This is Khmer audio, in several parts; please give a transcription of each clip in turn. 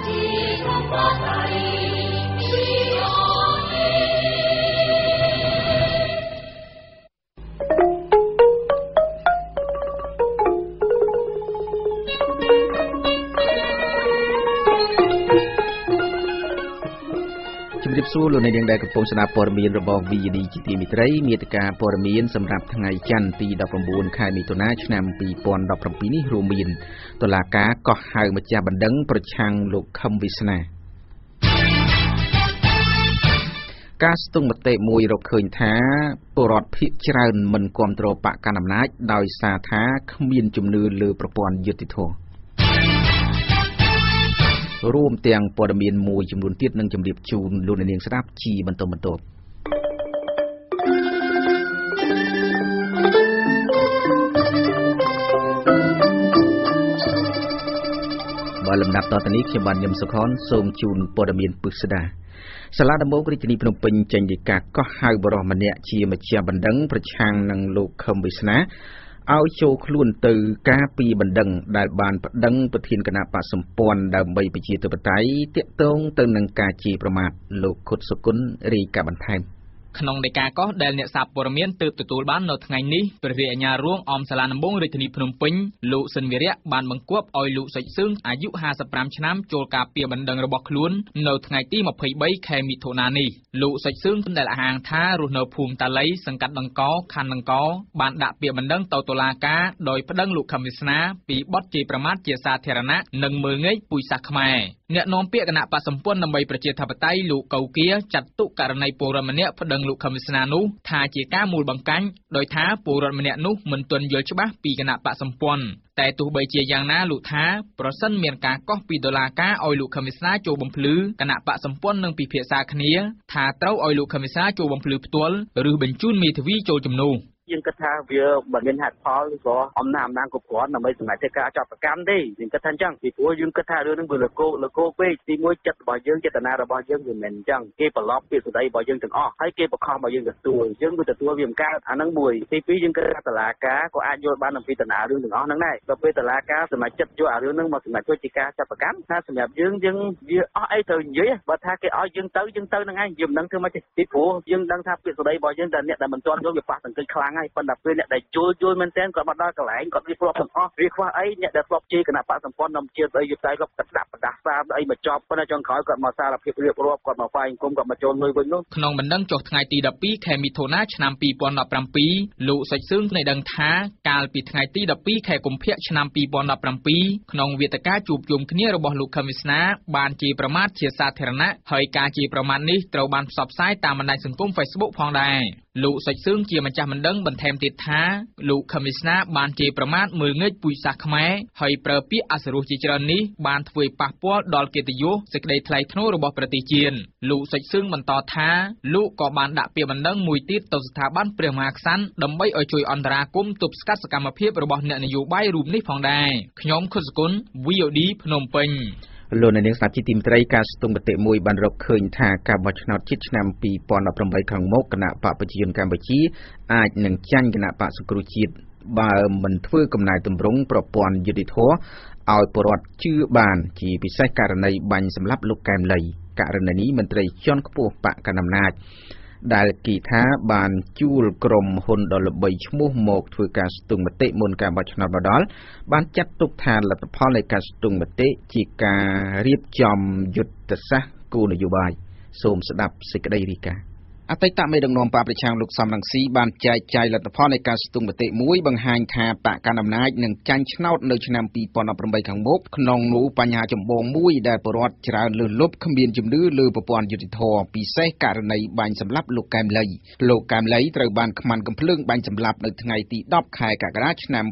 di tempat លលោកអ្នកនាងដែលកំពុងស្ដាប់ព័ត៌មានរបស់ VD ជាទីមេត្រីមេតិការព័ត៌មានសម្រាប់ថ្ងៃច័ន្ទទី19ខែមិថុនាឆ្នាំ2017នេះរួមមានតុលាការកោះហៅម្ចាស់បណ្ដឹងប្រឆាំងលោកខឹមវិស្នាការស្ទង់មតិមួយរកឃើញថាពលរដ្ឋភៀកច្រើនមិនគ្រប់គ្រងបកកណ្ដាលអំណាច ដោយ សារថាគ្មាន ជំនឿលើប្រព័ន្ធយុតិធធម៌រួមទាំងព័ត៌មានមួយចំនួនទៀតនឹងជម្រាបជូនលោកអ្នកនាងស្ដាប់ជាបន្តបន្ទាប់បាទលំដាប់តទៅនេះខ្ញុំបានញឹមសុខនសូមជូនព័ត៌មានពិស្ដាសាលាដំបងរាជធានីភ្នំពេញចេញដីកាកោះហៅបរិសម្នាក់ជាមជ្ឈបណ្ដឹងប្រឆាំងនឹងលោកខឹមវិស្នាឲ្យចូលខ្លួនទៅការពីបណ្ដឹងដែលបានប្តឹងប្រធានគណៈបកសម្ព័ន្ធដើម្បីប្រជាធិបតេយ្យតាក់ទងទៅនឹងការជាប្រមាថលោកខុតសុគន្ធរាយការណ៍បន្ថែម។ក្នុងនៃការកោះដែលអ្នកសារព័ត៌មានទើបទទួលបាននៅថ្ងៃនេះព្រះរាជអាជ្ញារួងអមសាលាដំបងរាជធានីភ្នំពេញលោកសិនវិរៈបានបង្គាប់ឲ្យលោកសុចសឿងអាយុ55ឆ្នាំចូលការពារបណ្ដឹងរបស់ខ្លួននៅថ្ងៃទី23ខែមិថុនានេះលោកសុចសឿងដែលអះអាងថារស់នៅភូមិតាលីសង្កាត់ដង្កោខណ្ឌដង្កោបានដាក់ពាក្យបណ្ដឹងទៅតុលាការដោយប្តឹងលោកខំវាសនា ពីបទជេរប្រមាថជាសាធារណៈនិងមើលងាយពូជសាសន៍ខ្មែរអ្នកនាំពាក្យគណៈបកសម្ព័ន្ធដើម្បីប្រជាធិបតេយ្យលោកកៅគាចាត់ទុករណីពលរដ្ឋម្នាក់ប្តឹងនិងលោកខមស្នានោះថាជាការមូលបង្កាញដោយថាពលរដ្ឋម្នាក់នោះមិនទាន់យល់ច្បាស់ពីគណៈបកសម្ព័ន្ធតែទោះបីជាយ៉ាងណាលោកថាប្រសិន មានការកោះពីដុល្លារការឲ្យលោកខមស្នាចូលបំភ្លឺគណៈបកសម្ព័ន្ធនឹងពិភាក្សាគ្នាថាត្រូវឲ្យលោកខមស្នាចូលបំភ្លឺផ្ទាល់ឬបញ្ជូនមេធាវីចូលជំនួស។យើងគិតថាវាមិនមានហេតុផលឬក៏អំណាចអំណាងគ្រប់គ្រាន់ដើម្បីសម្រេចធ្វើការចោតប្រកម្មទេយើងគិតថាអញ្ចឹងពីព្រោះយើងគិតថារឿងហ្នឹងវាលកោលកោពេកទីមួយចិត្តរបស់យើងចេតនារបស់យើងវាមិនអញ្ចឹងគេប្រឡប់ពាក្យសម្ដីរបស់យើងទាំងអស់ហើយគេបង្ខំឲ្យយើងទទួលយើងក៏ទទួលវាមិនកើតអាហ្នឹងមួយទីពីរយើងគិតថាតឡាការក៏អាចយល់បានអំពីតណារឿងទាំងអស់ហ្នឹងដែរដល់ពេលតឡាការសម្រាប់ចិត្តយកអារឿងហ្នឹងមកសម្រាប់ធ្វើជាការចាប់ប្រកម្មថាសម្រាប់យើងយើងវាអស់អីត្រូវនិយាយបើថាគេឲ្យយើងទៅយើងទៅហ្នឹងឯងយើងមិនដឹងធ្វើម៉េចទេពីព្រោះយើងដឹងថាពាក្យសម្ដីរបស់យើងតែអ្នកដែលមិនទាន់យល់វាប៉ះសង្កេតខ្លាំងហើយហើយប៉ុន្តែពេលអ្នកដែលជួលយល់មែនទែនគាត់មកដល់កន្លែងគាត់វាធ្លាប់ទាំងអស់វាខ្វះអីអ្នកដែលធ្លាប់ជេរគណៈបកសម្ព័ន្ធនាំជាតិអីយប់តែគាត់ក្តាប់ប្រដាសាអីមកចប់ប៉ុន្តែចុងក្រោយគាត់មកសារភាពរៀបរាប់គាត់មកវាយគុំគាត់មកចូលលុយវិញនោះក្នុងបណ្ដឹងចុះថ្ងៃទី12ខែមិថុនាឆ្នាំ2017លោកសេចសឿងបានដឹងថាកាលពីថ្ងៃទី12ខែកុម្ភៈឆ្នាំ2017ក្នុងវេទិកាជួបជុំគ្នារបស់លោកខឹមវាសនា បានជាប្រមាថជាសាធារណៈហើយការជាប្រមាថនេះត្រូវបានផ្សព្វផ្សាយតាមបណ្ដាញសង្គម Facebook ផងដែរលោកសេចសឿងជាម្ចាស់មិនដឹងបន្ថែមទៀតថាលោកខមីស្នាបានជេរប្រមាថមើលងើចពុយសាសខ្មែរហើយប្រើពាក្យអសរោះជាច្រើននេះបានធ្វើឲ្យប៉ះពាល់ដល់កិត្តិយសសេចក្តីថ្លៃថ្នូររបស់ប្រទេសជាតិលោកសេចសឿងបន្តថាលោកក៏បានដាក់ពាក្យបណ្ដឹងមួយទៀតទៅស្ថាប័នព្រះមហាក្សត្រដើម្បីឲ្យជួយអន្តរាគមន៍ទប់ស្កាត់សកម្មភាពរបស់អ្នកនយោបាយរូបនេះផងដែរខ្ញុំខុសគុណ VOD ភ្នំពេញលោកនៅនាងស្ដាប់ជាទីមេត្រីការស្ទង់មតិមួយបានរកឃើញថាការបោះឆ្នោតជាតិឆ្នាំ2018ខាងមុខគណៈបកប្រជាជនកម្ពុជាអាចនឹងចាញ់គណៈបកសង្គ្រោះជាតិបើមិនធ្វើកំណែទម្រង់ប្រព័ន្ធយុតិធម៌ឲ្យពលរដ្ឋជឿបានជាពិសេសករណីបាញ់សម្លាប់លោកកែមលី ករណីនេះមន្ត្រីជាន់ខ្ពស់បកកណ្ដាលអំណាចដែលគីថា បានជួលក្រុមហ៊ុនដ៏ល្បីឈ្មោះមកធ្វើការស្ទង់មតិមុនការបោះឆ្នោតមកដល់បានចាត់ទុកថាលទ្ធផលនៃការស្ទង់មតិជាការរៀបចំយុទ្ធសាស្ត្រគោលនយោបាយសូមស្ដាប់សេចក្តីរីកាអតីតមេដឹកនាំបកប្រឆាំងលោកសំរងស៊ីបានចែកចាយលទ្ធផលនៃការស្ទង់មតិមួយបង្ហាញថាបកកណ្ដាលអំណាចនឹងចាញ់ឆ្នោតនៅឆ្នាំ2018ខាងមុខក្នុងនោះបញ្ហាចម្បងមួយដែលប្រវត្តិច្រើនលើសលប់គ្មានជំនឿលើប្រព័ន្ធយុតិធម៌ពិសេសករណីបាញ់សម្លាប់លោកកែមលីលោកកែមលីត្រូវបានខ្មាន់កំភ្លើងបាញ់សម្លាប់នៅថ្ងៃទី10ខែកក្កដាឆ្នាំ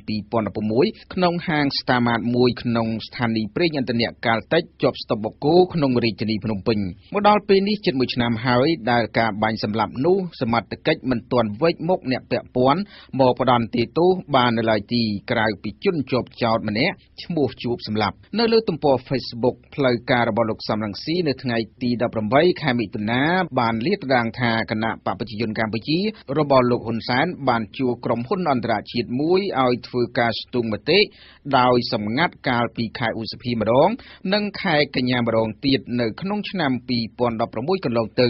2016ក្នុងហាងស្តាម៉ាតមួយក្នុងស្ថានីយ៍ប្រេងឥន្ធនៈកាលតិចជាប់ស្តុបបូកូក្នុងរាជធានីភ្នំពេញមកដល់ពេលនេះជិត1ឆ្នាំហើយដែលការបាញ់សម្សម្លាប់នោះសមត្ថកិច្ចមិនទាន់វេកមុខអ្នកពាក់ព័ន្ធមកផ្ដន់ទីតូសបាននៅឡើយទីក្រៅពី ជនជាប់ចោតម្នាក់ឈ្មោះជួបសម្លាប់ នៅលើទំព័រ Facebook ផ្លូវការរបស់លោកសំរងស៊ីនៅថ្ងៃទី18ខែមិថុនាបានលាតត្រដាងថាគណៈបព្វជិជនកម្ពុជារបស់លោកហ៊ុនសែនបានជួក្រុមហ៊ុនអន្តរជាតិមួយឲ្យធ្វើការស្ទូងមតិដោយសម្ងាត់កាលពីខែឧសភាម្ដង និង ខែកញ្ញាម្ដងទៀតនៅ ក្នុងឆ្នាំ2016កន្លងទៅ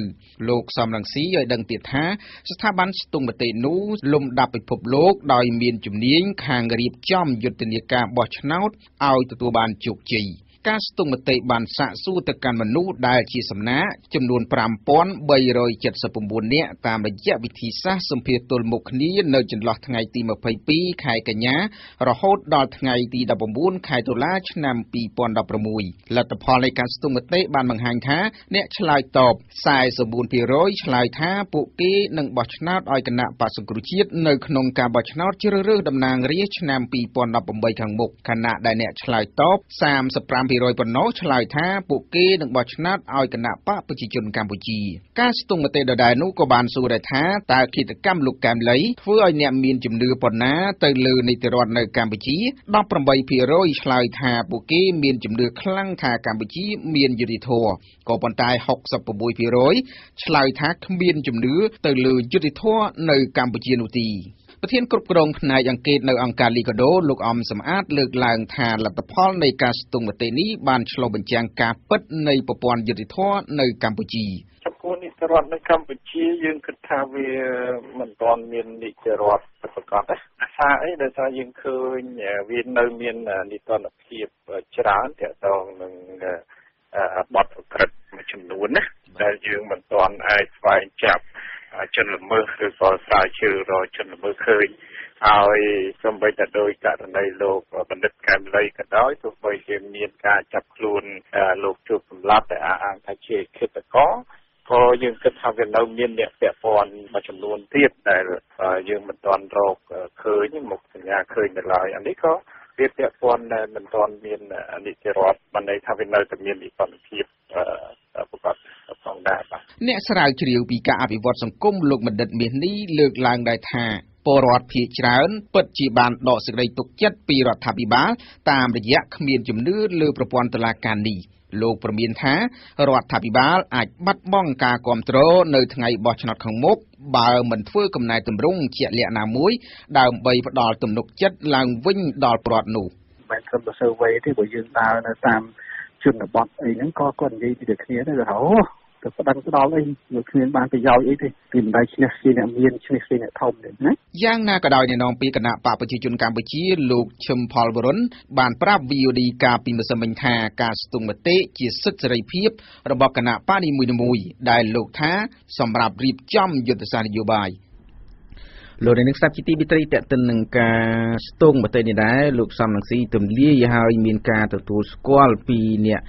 លោកសំរងស៊ីឲ្យដឹងទៀតថា ស្ថាប័នស្ទង់មតិនោះលំដាប់ពិភពលោកដោយមានជំនាញខាងរៀបចំយុទ្ធនាការបោះឆ្នោតឲ្យទទួលបានជោគជ័យ។ការស្ទង់មតិបានសាកសួរទៅកាន់មនុស្សដែលជាសំណាចំនួន5379នាក់តាមរយៈវិធីសាស្ត្រសម្ភារទល់មុខគ្នានៅចន្លោះថ្ងៃទី22ខែកញ្ញារហូតដល់ថ្ងៃទី19ខែតុលាឆ្នាំ2016លទ្ធផលនៃការស្ទង់មតិបានបង្ហាញថាអ្នកឆ្លើយតប44%ឆ្លើយថាពួកគេនឹងបោះឆ្នោតឲ្យគណៈបក្សសង្គ្រោះជាតិនៅក្នុងការបោះឆ្នោតជ្រើសរើសតំណាងរាស្ត្រឆ្នាំ2018ខាងមុខខណៈដែលអ្នកឆ្លើយតប35 5%ប៉ុណ្ណោះឆ្លើយថាពួកគេនឹងបោះឆ្នោតឲ្យគណៈបកប្រជាជនកម្ពុជាការស្ទង់មតិដដែលនោះក៏បានសួរដែរថាតើគិតកម្មលោកកែមលីធ្វើឲ្យអ្នកមានជំនឿប៉ុណ្ណាទៅលើនីតិរដ្ឋនៅកម្ពុជា18%ឆ្លើយថាពួកគេមានជំនឿខ្លាំងថាកម្ពុជាមានយុត្តិធម៌ក៏ប៉ុន្តែ66%ឆ្លើយថាគ្មានជំនឿទៅលើយុត្តិធម៌នៅកម្ពុជានោះទីប្រធានគ្រប់គ្រងផ្នែកអង្គការនៅអង្គការលីកាដូលោកអំសំអាតលើកឡើងថាលទ្ធផលនៃការស្ទង់មតិនេះបានឆ្លុះបញ្ចាំងការពិតនៃប្រព័ន្ធយុតិធម៌នៅកម្ពុជាចំពោះនីតិរដ្ឋនៅកម្ពុជា យើងគិតថាវាមិនទាន់មាននីតិរដ្ឋប្រកបទេអាសាអីដែលថាយើងឃើញវានៅមាននីតិរដ្ឋភាពច្រើនទាក់ទងនឹងបទប្រព្រឹត្តមួយចំនួនណាដែលយើងមិនទាន់អាចស្វែងចាប់ជនល្មើសឬក៏ស្រាវជ្រាវរកជនល្មើសឃើញហើយសូម្បីតែដោយករណីលោកបណ្ឌិតកែមលីក៏ដោយទោះបីជាមានការចាប់ខ្លួនលោកជួបសម្លាប់តែអាងថាជាឃាតករក៏យើងគិតថាវានៅមានអ្នកពាក់ព័ន្ធមួយចំនួនទៀតដែលយើងមិនទាន់រកឃើញមុខសញ្ញាឃើញនៅឡើយអានេះក៏វាពាក់ព័ន្ធមិនទាន់មាននីតិរដ្ឋបណ្ដៃថាវានៅតែមានវិបត្តិភាពប្រកបផងដែរបាទអ្នកស្រាវជ្រាវពីការអភិវឌ្ឍសង្គមលោកបណ្ឌិតមាសនេះលើកឡើងដែរថាពលរដ្ឋភៀសច្រើនពិតជាបានដកសេចក្តីទុកចិត្តពីរដ្ឋាភិបាលតាមរយៈគ្មានជំនឿលើប្រព័ន្ធតុលាការនេះ។លោកប្រមានថារដ្ឋាភិបាល អាចបាត់បង់ការគ្រប់គ្រងនៅថ្ងៃបោះឆ្នោតខាងមុខបើមិនធ្វើកំណែទម្រង់ជាក់លាក់ណាមួយ ដើម្បីផ្ដល់ទំនុកចិត្តឡើងវិញដល់ប្រពរនោះមិនត្រឹមតែ survey ទេព្រោះយើងដើរនៅតាមជនបទអីហ្នឹងក៏គាត់និយាយពីតែគ្នាដែរថាអូទៅប្តឹងស្ដាល់អីវាគ្មានបានប្រយោជន៍អីទេពីមិនដែលឈ្នះគេអ្នកមានឈ្នះគេអ្នកធំទេណាយ៉ាងណាក៏ដោយអ្នកនាំពាក្យគណៈបកប្រជាជនកម្ពុជាលោកឈឹមផលវរុនបានប្រាប់ VOD កាលពីម្សិលមិញថាការស្ទង់មតិជាសិទ្ធិសេរីភាព របស់គណៈបកនីមួយៗដែលលោកថា សម្រាប់រៀបចំយុទ្ធសាស្ត្រនយោបាយលោកនេះស្ដាប់ជីទីវិត្រីតេតិននឹងការស្ទង់មតិនេះដែរលោកសំនឹងស៊ីទំលាយហើយមានការទទួលស្គាល់ពីអ្នក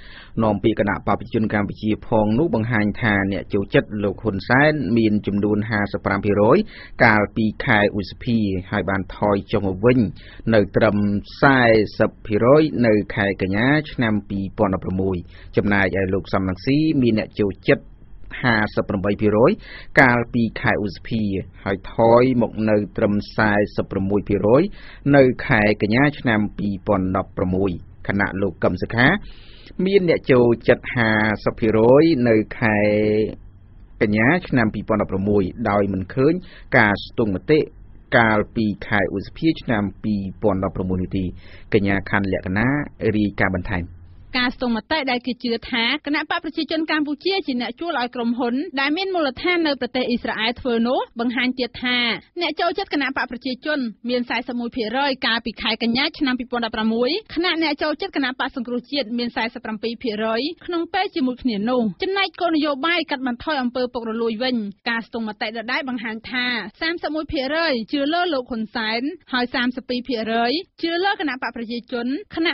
នាំពាក្យគណៈបព្វជិជនកម្ពុជា ផងនោះបង្ហាញថាអ្នកចូលចិត្តលោកហ៊ុនសែនមានចំនួន55%កាលពីខែឧសភាហើយបានថយចុះមកវិញ នៅត្រឹម40%នៅខែកញ្ញាឆ្នាំ2016ចំណែកឯលោកសំនឹងស៊ីមានអ្នកចូលចិត្ត58%កាលពីខែឧសភាហើយថយមកនៅ ត្រឹម46%នៅ ខែកញ្ញា ឆ្នាំ2016ខណៈលោកកឹមសុខាមានអ្នកចូលចិត្ត50%នៅខែកញ្ញា ឆ្នាំ2016ដោយមិនឃើញការស្ទង់មតិកាលពី ខែឧសភា ឆ្នាំ2016នេះទី កញ្ញាខណ្ឌលក្ខណារាយការណ៍បន្ថែម។ការស្ទង់មតិដែលគេជឿថាគណៈបកប្រជាជនកម្ពុជាជាអ្នកជួលឲ្យក្រុមហ៊ុនដែលមានមូលដ្ឋាននៅប្រទេសអ៊ីស្រាអែលធ្វើនោះបង្ហាញទៀតថាអ្នកចូលចិត្តគណៈបកប្រជាជនមាន41%កាលពីខែកញ្ញាឆ្នាំ2016ខណៈអ្នកចូលចិត្តគណៈបកសង្គ្រោះជាតិមាន47%ក្នុងពេលជាមួយគ្នានោះចំណែកគោលនយោបាយកាត់បន្ថយអំពើពុករលួយវិញការស្ទង់មតិដដែលបង្ហាញថា31%ជឿលើលោកហ៊ុនសែនហើយ32%ជឿលើគណៈបកប្រជាជនខណៈ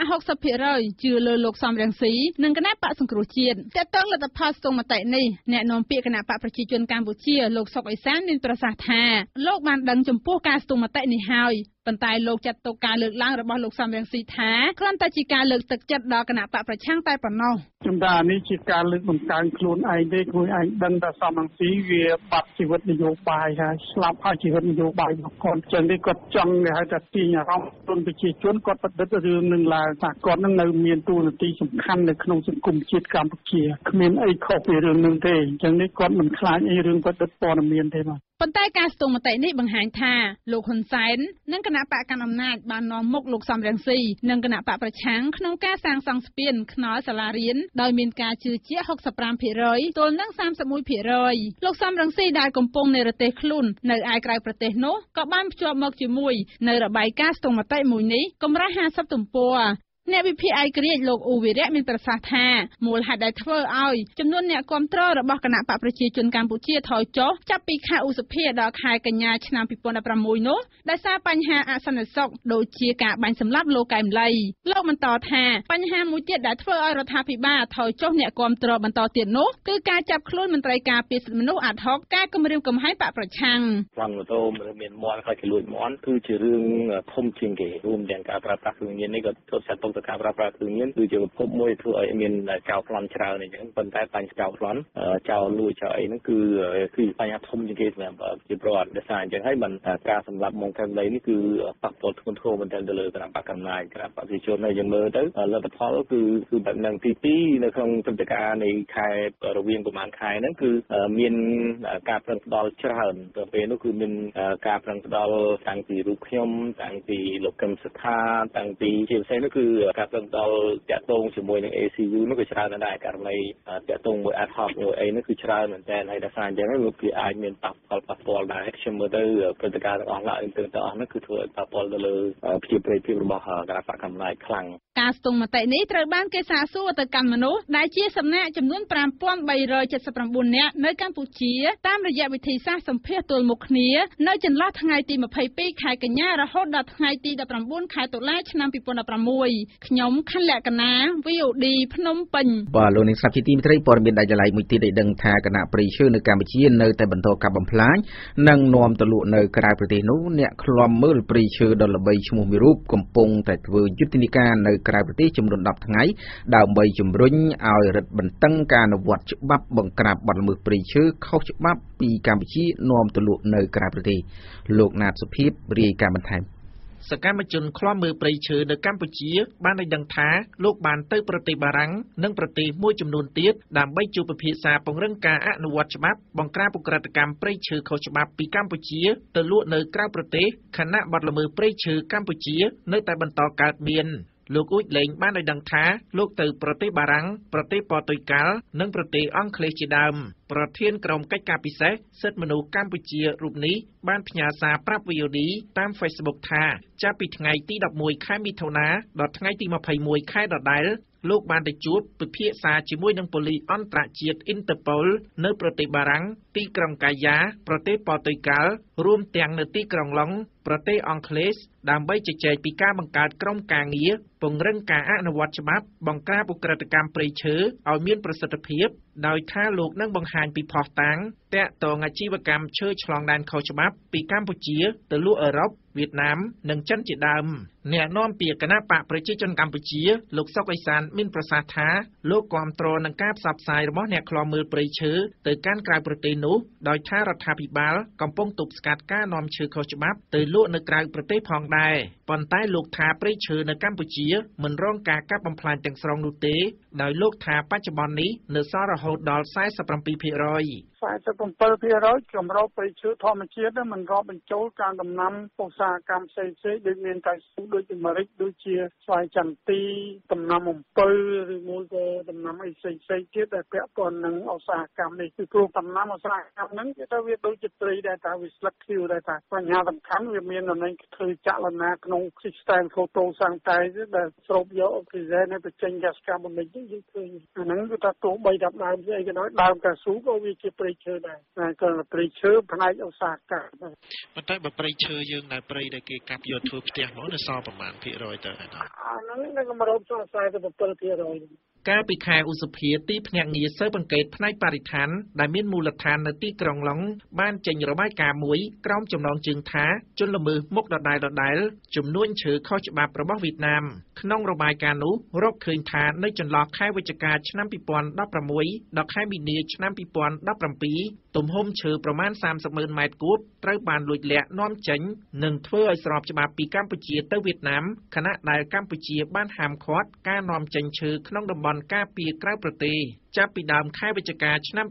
60%ជឿលើលោកសសំរងស៊ីនិងគណៈបកសង្គ្រោះជាតិតេតងលទ្ធផលស្ទង់មតិនេះអ្នកនាំពាក្យគណៈបកប្រជាជនកម្ពុជាលោកសុកអេសានមានប្រសាសន៍ថាលោកបានដឹងចំពោះការស្ទង់មតិនេះហើយប៉ុន្តែលោកចាត់ទុកការលើកឡើងរបស់លោកសំរងស៊ីថាគ្រាន់តែជាការលើកទឹកចិត្តដល់គណៈបកប្រឆាំងតែប៉ុណ្ណោះខ្ញុំថានេះជាការលើកបង្កើនខ្លួនឯងទេខ្លួនឯងដឹងថាសំរងស៊ីវាបាត់ជីវិតនយោបាយហើយស្លាប់ហើយជីវិតនយោបាយរបស់គាត់ចឹងនេះគាត់ចង់គេហៅថាទាញអារម្មណ៍ជនប្រជាជនគាត់ប្រឌិតរឿងនឹងឡើងថាគាត់នឹងនៅ មានតួនាទីសំខាន់នៅក្នុងសង្គមជាតិកម្ពុជាគ្មានអីខុសពីរឿងនឹងទេអញ្ចឹងនេះគាត់មិនខ្លាចអីរឿងប្រឌិតព័ត៌មានទេបាទប៉ុន្តែការស្ទង់មតិនេះបង្ហាញថាលោកហ៊ុនសែននិងគណៈបកកណ្ដាលអំណាចបាននាំមុខលោកសំរងស៊ីនិងគណៈបកប្រឆាំងក្នុងការសាងសង់ស្ពានខ្នល់សាលារៀនដោយមានការជឿជាក់65%ទល់នឹង31%លោកសំរងស៊ីដែលកំពុងនៅប្រទេសខ្លួននៅឯក្រៅប្រទេសនោះក៏បានភ្ជាប់មកជាមួយ នៅរបាយការណ៍ស្ទង់មតិមួយនេះកម្រាស់50ទំព័រអ្នកវិភាគឯករាជ្យលោកអ៊ូវីរៈមានប្រសាសន៍ថាមូលហេតុដែលធ្វើឲ្យចំនួនអ្នកគាំទ្ររបស់គណៈបកប្រជាជនកម្ពុជាថយចុះចាប់ពីខែឧសភាដល់ខែកញ្ញាឆ្នាំ2016នោះដោយសារបញ្ហាអសន្តិសុខដូចជាការបាញ់សម្លាប់លោកកែមលីលោកបន្តថាបញ្ហាមួយទៀតដែលធ្វើឲ្យរដ្ឋាភិបាលថយចុះអ្នកគាំទ្របន្តទៀតនោះគឺការចាប់ខ្លួនមន្ត្រីការពារសិទ្ធិមនុស្សអាត់ហុកការគម្រាមកំហែងបកប្រឆាំងបានមកទៅមានមន់ខ្លះគេលួចមន់គឺជារឿងធំជាងគេរួមទាំងការប្រើប្រាស់គ្រឿងញៀននេះក៏ធ្វើចាត់ទុកទៅការប្រើប្រាស់គ្រឿងញៀនគឺជាប្រភពមួយធ្វើឲ្យមានចោលប្លន់ច្រើនអញ្ចឹងប៉ុន្តែបញ្ហាចោលប្លន់ចោលលួចចោលអីហ្នឹងគឺគឺបញ្ហាធំជាងគេសម្រាប់ប្រជាពលរដ្ឋដោយសារអញ្ចឹងហើយមិនការសម្លាប់មកខាងដីនេះគឺប៉ះពាល់ធ្ងន់ធ្ងរមែនទែនទៅលើគណៈបកកម្លាំងគណៈបកប្រជាជនហើយយើងមើលទៅលទ្ធផលគឺគឺបែបហ្នឹងទី2នៅក្នុងព្រឹត្តិការណ៍នៃខែរវាងប្រហែលខែហ្នឹងគឺមានការប្រឹងផ្ដាល់ច្រើនទៅពេលនោះគឺមានការប្រឹងផ្ដាល់តាំងពីរូបខ្ញុំតាំងពីលោកកឹមសុខាតាំងពីជាពិសេសនោះគឺការព្រឹងដល់តាក់ទងជាមួយនឹង ACU នោះក៏ច្រើនដែរករណីតាក់ទងមួយ ad hoc មួយអីនោះគឺច្រើនមែនតើហើយដល់សារអញ្ចឹងវាគឺអាចមានប៉ះផលប៉ះពាល់ដែរខ្ញុំមើលទៅព្រឹត្តិការណ៍ទាំងអស់ឡើយទាំងទាំងអស់នោះគឺធ្វើឲ្យប៉ះពាល់ទៅលើប្រជាប្រិយភាពរបស់គណៈបកកម្លាំងខ្លាំងការស្ទង់មតិនេះត្រូវបានគេសាសួរទៅកាន់មនុស្សដែលជាសំណាក់ចំនួន5379នាក់នៅកម្ពុជាតាមរយៈវិធីសាស្ត្រសម្ភាសទល់មុខគ្នានៅចន្លោះថ្ងៃទី22ខែកញ្ញារហូតដល់ថ្ងៃទី19ខែតុលាឆ្នាំ2016ខ្ញុំខណ្ឌលក្ខណា VOD ភ្នំពេញបាទលោកអ្នកស្ដាប់ជាទីមេត្រីព័ត៌មានដាច់ចលៃមួយទៀតដែលដឹងថាគណៈប្រិយឈើនៅកម្ពុជានៅតែបន្តកាប់បំផ្លាញនិងនាំទៅលក់នៅក្រៅប្រទេសនោះអ្នកឃ្លាំមើលប្រិយឈើដ៏ល្បីឈ្មោះមួយរូបកំពុងតែធ្វើយុទ្ធនាការនៅក្រៅប្រទេសចំនួន10ថ្ងៃដើម្បីជំរុញឲ្យរដ្ឋបន្ទឹងការអនុវត្តច្បាប់បង្ក្រាបបទល្មើសព្រៃឈើខុសច្បាប់ពីកម្ពុជា នាំទៅលក់នៅក្រៅប្រទេសលោកណាតសុភីបរាយការណ៍បន្ថែម សកម្មជនឃ្លាំមើលព្រៃឈើនៅកម្ពុជាបានឲ្យដឹងថាលោកបានទៅប្រទេសបារាំងនិងប្រទេសមួយចំនួនទៀតដើម្បីជួបពិភាក្សាពង្រឹងការអនុវត្តច្បាប់បង្ក្រាបឧក្រិដ្ឋកម្មព្រៃឈើខុសច្បាប់ពីកម្ពុជាទៅលក់នៅក្រៅប្រទេសខណៈបទល្មើសព្រៃឈើកម្ពុជា នៅ តែបន្តកើតមានលោកអ៊ូចលេងបានឲ្យដឹងថា លោក ទៅប្រទេសបារាំង ប្រទេសប៉ូទុយហ្គាល់និងប្រទេសអង់គ្លេសជាដើម។ប្រធានក្រុមកិច្ចការពិសេសសិទ្ធិមនុស្សកម្ពុជារូបនេះបានផ្ញើសារប្រាប់ VOD តាម Facebook ថាចាប់ពីថ្ងៃទី11ខែមិថុនាដល់ថ្ងៃទី21ខែដដែលលោកបានទៅជួបពិភាក្សាជាមួយនឹងប៉ូលីសអន្តរជាតិ Interpol នៅប្រទេសបារាំងទីក្រុងកាយ៉ាប្រទេសប៉ូទុយហ្គាល់រួមទាំងនៅទីក្រុងឡុងប្រទេសអង់គ្លេសដើម្បីជជែកពីការបង្កើតក្រុមការងារពង្រឹងការអនុវត្តច្បាប់បង្ក្រាបឧក្រិដ្ឋកម្មព្រៃឈើឲ្យមានប្រសិទ្ធភាពដោយថាលោកនឹងបង្ហាញពីផុសតាំងតាក់ទងអាជីវកម្មឈើឆ្លងដែនខុសច្បាប់ពីកម្ពុជាទៅលក់អឺរ៉ុបវៀតណាមនិងចិនជាដើមអ្នកនាំពាក្យគណៈបកប្រជាជនកម្ពុជាលោកសុកអេសានមានប្រសាសន៍ថាលោកគាំទ្រនឹងការផ្សព្វផ្សាយរបស់អ្នកខ្លោមមើលព្រៃឈើទៅកាន់ក្រៅប្រទេសនោះដោយថារដ្ឋាភិបាលកំពុងទប់ស្កាត់ការនាំឈើខុសច្បាប់ទៅលក់នៅក្រៅប្រទេសផងដែរប៉ុន្តែលោកថាព្រៃឈើនៅកម្ពុជាមិនរងការកាប់បំផ្លាញទាំងស្រុងនោះទេដោយលោកថាបច្ចុប្បន្ននេះនៅសល់រហូតដល់47% 47%ជំរោព្រៃឈើធម្មជាតិមិនរាប់បញ្ចូលការដំណាំពោសសាកម្មផ្សេងៗដូចមានកៅស៊ូដូចអាមេរិកដូចជាស្វាយចន្ទីដំណាំអំពៅឬមួយក៏ដំណាំអីផ្សេងៗទៀតដែលពាក់ព័ន្ធនឹងឧស្សាហកម្មនេះគឺព្រោះដំណាំឧស្សាហកម្មហ្នឹងគឺថាវាដូចជាត្រីដែលថាវាស្លឹកខៀវដែលថាបញ្ហាសំខាន់វាមានដំណែងធ្វើចលនាក្នុង system photo សាំងតែដែលស្រូបយកអុកស៊ីហ្សែនហើយបញ្ចេញហ្គាសកាបូនិកយើងឃើញអាហ្នឹងគឺថាទោះបីថាដើមស្អីក៏ដោយដើមកៅស៊ូក៏វាជាព្រៃព្រៃឈើដែរតែក៏ព្រៃឈើផ្នែកឧស្សាហកម្មប៉ុន្តែបើព្រៃឈើយើងនៅព្រៃដែលគេកាប់យកធ្វើផ្ទះមកនៅសល់ប្រមាណភាគរយទៅហើយដល់អាហ្នឹងនឹង147%កាលពីខែឧសភាទីភ្នាក់ងារស៊ើបអង្កេតផ្នែកបរិស្ថានដែលមានមូលដ្ឋាននៅទីក្រុងឡុងបានចេញរបាយការណ៍មួយក្រោមចំណងជើងថាជនល្មើសមុខដដែលដដែលជំនួញឈើខុសច្បាប់របស់វៀតណាមក្នុងរបាយការណ៍នោះរកឃើញថានៅចន្លោះខែវិច្ឆិកាឆ្នាំ2016ដល់ខែមីនាឆ្នាំ2017ទំហំឈើប្រមាណ30ម៉ឺនម៉ែត្រគូបត្រូវបានលួចលាក់នាំចេញនិងធ្វើឲ្យស្របច្បាប់ពីកម្ពុជាទៅវៀតណាមខណៈដែលកម្ពុជាបានហាមឃាត់ការនាំចេញឈើក្នុងតំបន់ការពារក្រៅប្រទេស។ចាប់ពីដើមខែវិច្ឆិកាឆ្នាំ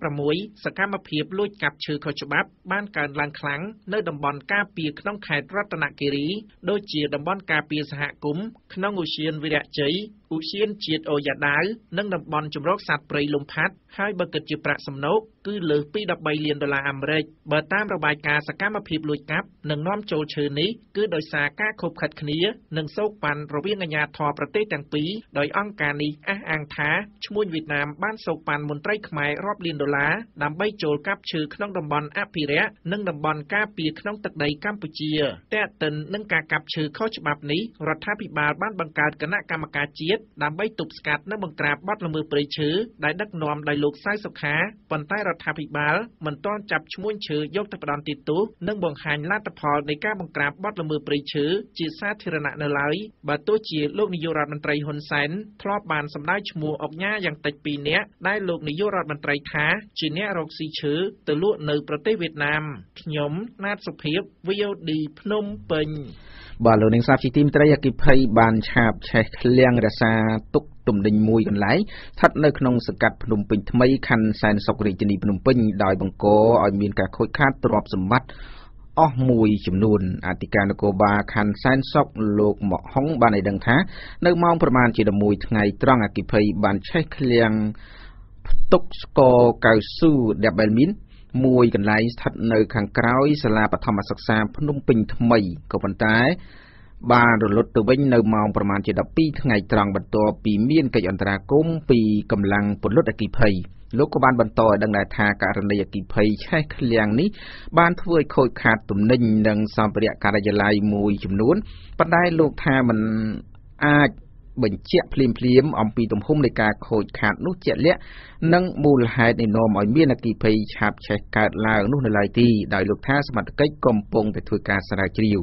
2016សកម្មភាពលួចកាប់ឈើខុសច្បាប់បានកើនឡើងខ្លាំងនៅតំបន់ការពារក្នុងខេត្តរតនគិរីដូចជាតំបន់ការពារសហគមន៍ក្នុងឧទ្យានវីរៈជ័យឧទ្យានជាតិអូយ៉ាដាវនិងតំបន់ជំរកសត្វព្រៃលំផាត់ហើយបើគិតជាប្រាក់សំណូកគឺលើសពី13លានដុល្លារអាមេរិកបើតាមរបាយការណ៍សកម្មភាពលួចកាប់និងនាំចូលឈើនេះគឺដោយសារការខົບខិតគ្នានិងសោកប៉ាន់រវាងអាជ្ញាធរប្រទេសទាំងពីរដោយអង្គការនេះអះអាងថាឈ្មួញវៀតណាមបានសូកប៉ាន់មន្ត្រីខ្មែររាប់លានដុល្លារដើម្បីចូលកាប់ឈើក្នុងតំបន់អភិរក្សនិងតំបន់ការពារក្នុងទឹកដីកម្ពុជាតែកតិននឹងការកាប់ឈើខុសច្បាប់នេះរដ្ឋាភិបាលបានបង្កើតគណៈកម្មការជាតិដើម្បីទប់ស្កាត់និងបង្ក្រាបបទល្មើសព្រៃឈើដែលដឹកនាំដោយលោកសៅសុខាប៉ុន្តែរដ្ឋាភិបាលមិនទាន់ចាប់ឈ្មួញឈើយកទៅផ្ដន់ទីតូសនិងបង្ហាញលទ្ធផលនៃការបង្ក្រាបបទល្មើសព្រៃឈើជាសាធារណៈនៅឡើយបើទោះជា លោកនាយករដ្ឋមន្ត្រីហ៊ុនសែនធ្លាប់បានសម្ដៅឈ្មោះអុកញ៉ាយ៉ាងតិច2នាក់ដែលលោកនាយករដ្ឋមន្ត្រីថាជាអ្នករកស៊ីឈើទៅលក់នៅប្រទេសវៀតណាមខ្ញុំណាតសុភាព VOD ភ្នំពេញបាទលោកនាងសាជាទីមត្រីអគិភ័យបាន ឆាប ឆេះឃ្លាំងរសាទុកទំនិញមួយកន្លែងស្ថិតនៅក្នុងសង្កាត់ភ្នំពេញថ្មីខណ្ឌសែនសុខរាជធានីភ្នំពេញដោយបង្កឲ្យមានការខូចខាតទ្រព្យសម្បត្តិអស់មួយចំនួនអធិការនគរបាលខណ្ឌសែនសុខលោកមកហុងបានឲ្យដឹងថានៅម៉ោងប្រមាណជា11ថ្ងៃត្រង់អគិភ័យបានឆេះឃ្លាំងផ្ទុកស្ករកៅស៊ូ Dabelmin មួយកន្លែងស្ថិតនៅខាងក្រោយសាលាបឋមសិក្សាភ្នំពេញថ្មីក៏ប៉ុន្តែបានរលត់ទៅវិញនៅម៉ោងប្រមាណជា12ថ្ងៃត្រង់បន្ទាប់ពីមានកិច្ចអន្តរាគមន៍ពីកម្លាំងពលរដ្ឋអគិភ័យ។លោកក៏បានបន្តឲ្យដឹងដែរថាករណីអគិភ័យឆេះឃ្លាំងនេះ បានធ្វើឲ្យខូចខាត ទំនិញ និង សម្ភារៈការិយាល័យមួយចំនួនប៉ុន្តែលោកថាมันអាចបញ្ជាក់ភ្លាមភ្លាម អំពីទំហំនៃការខូចខាតនោះជាក់លាក់និងមូលហេតុនៃនាំឲ្យមានអគិភ័យឆាបឆេះកើតឡើងនោះនៅឡើយទីដោយលោកថាសមត្ថកិច្ចកំពុងតែធ្វើការស្រាវជ្រាវ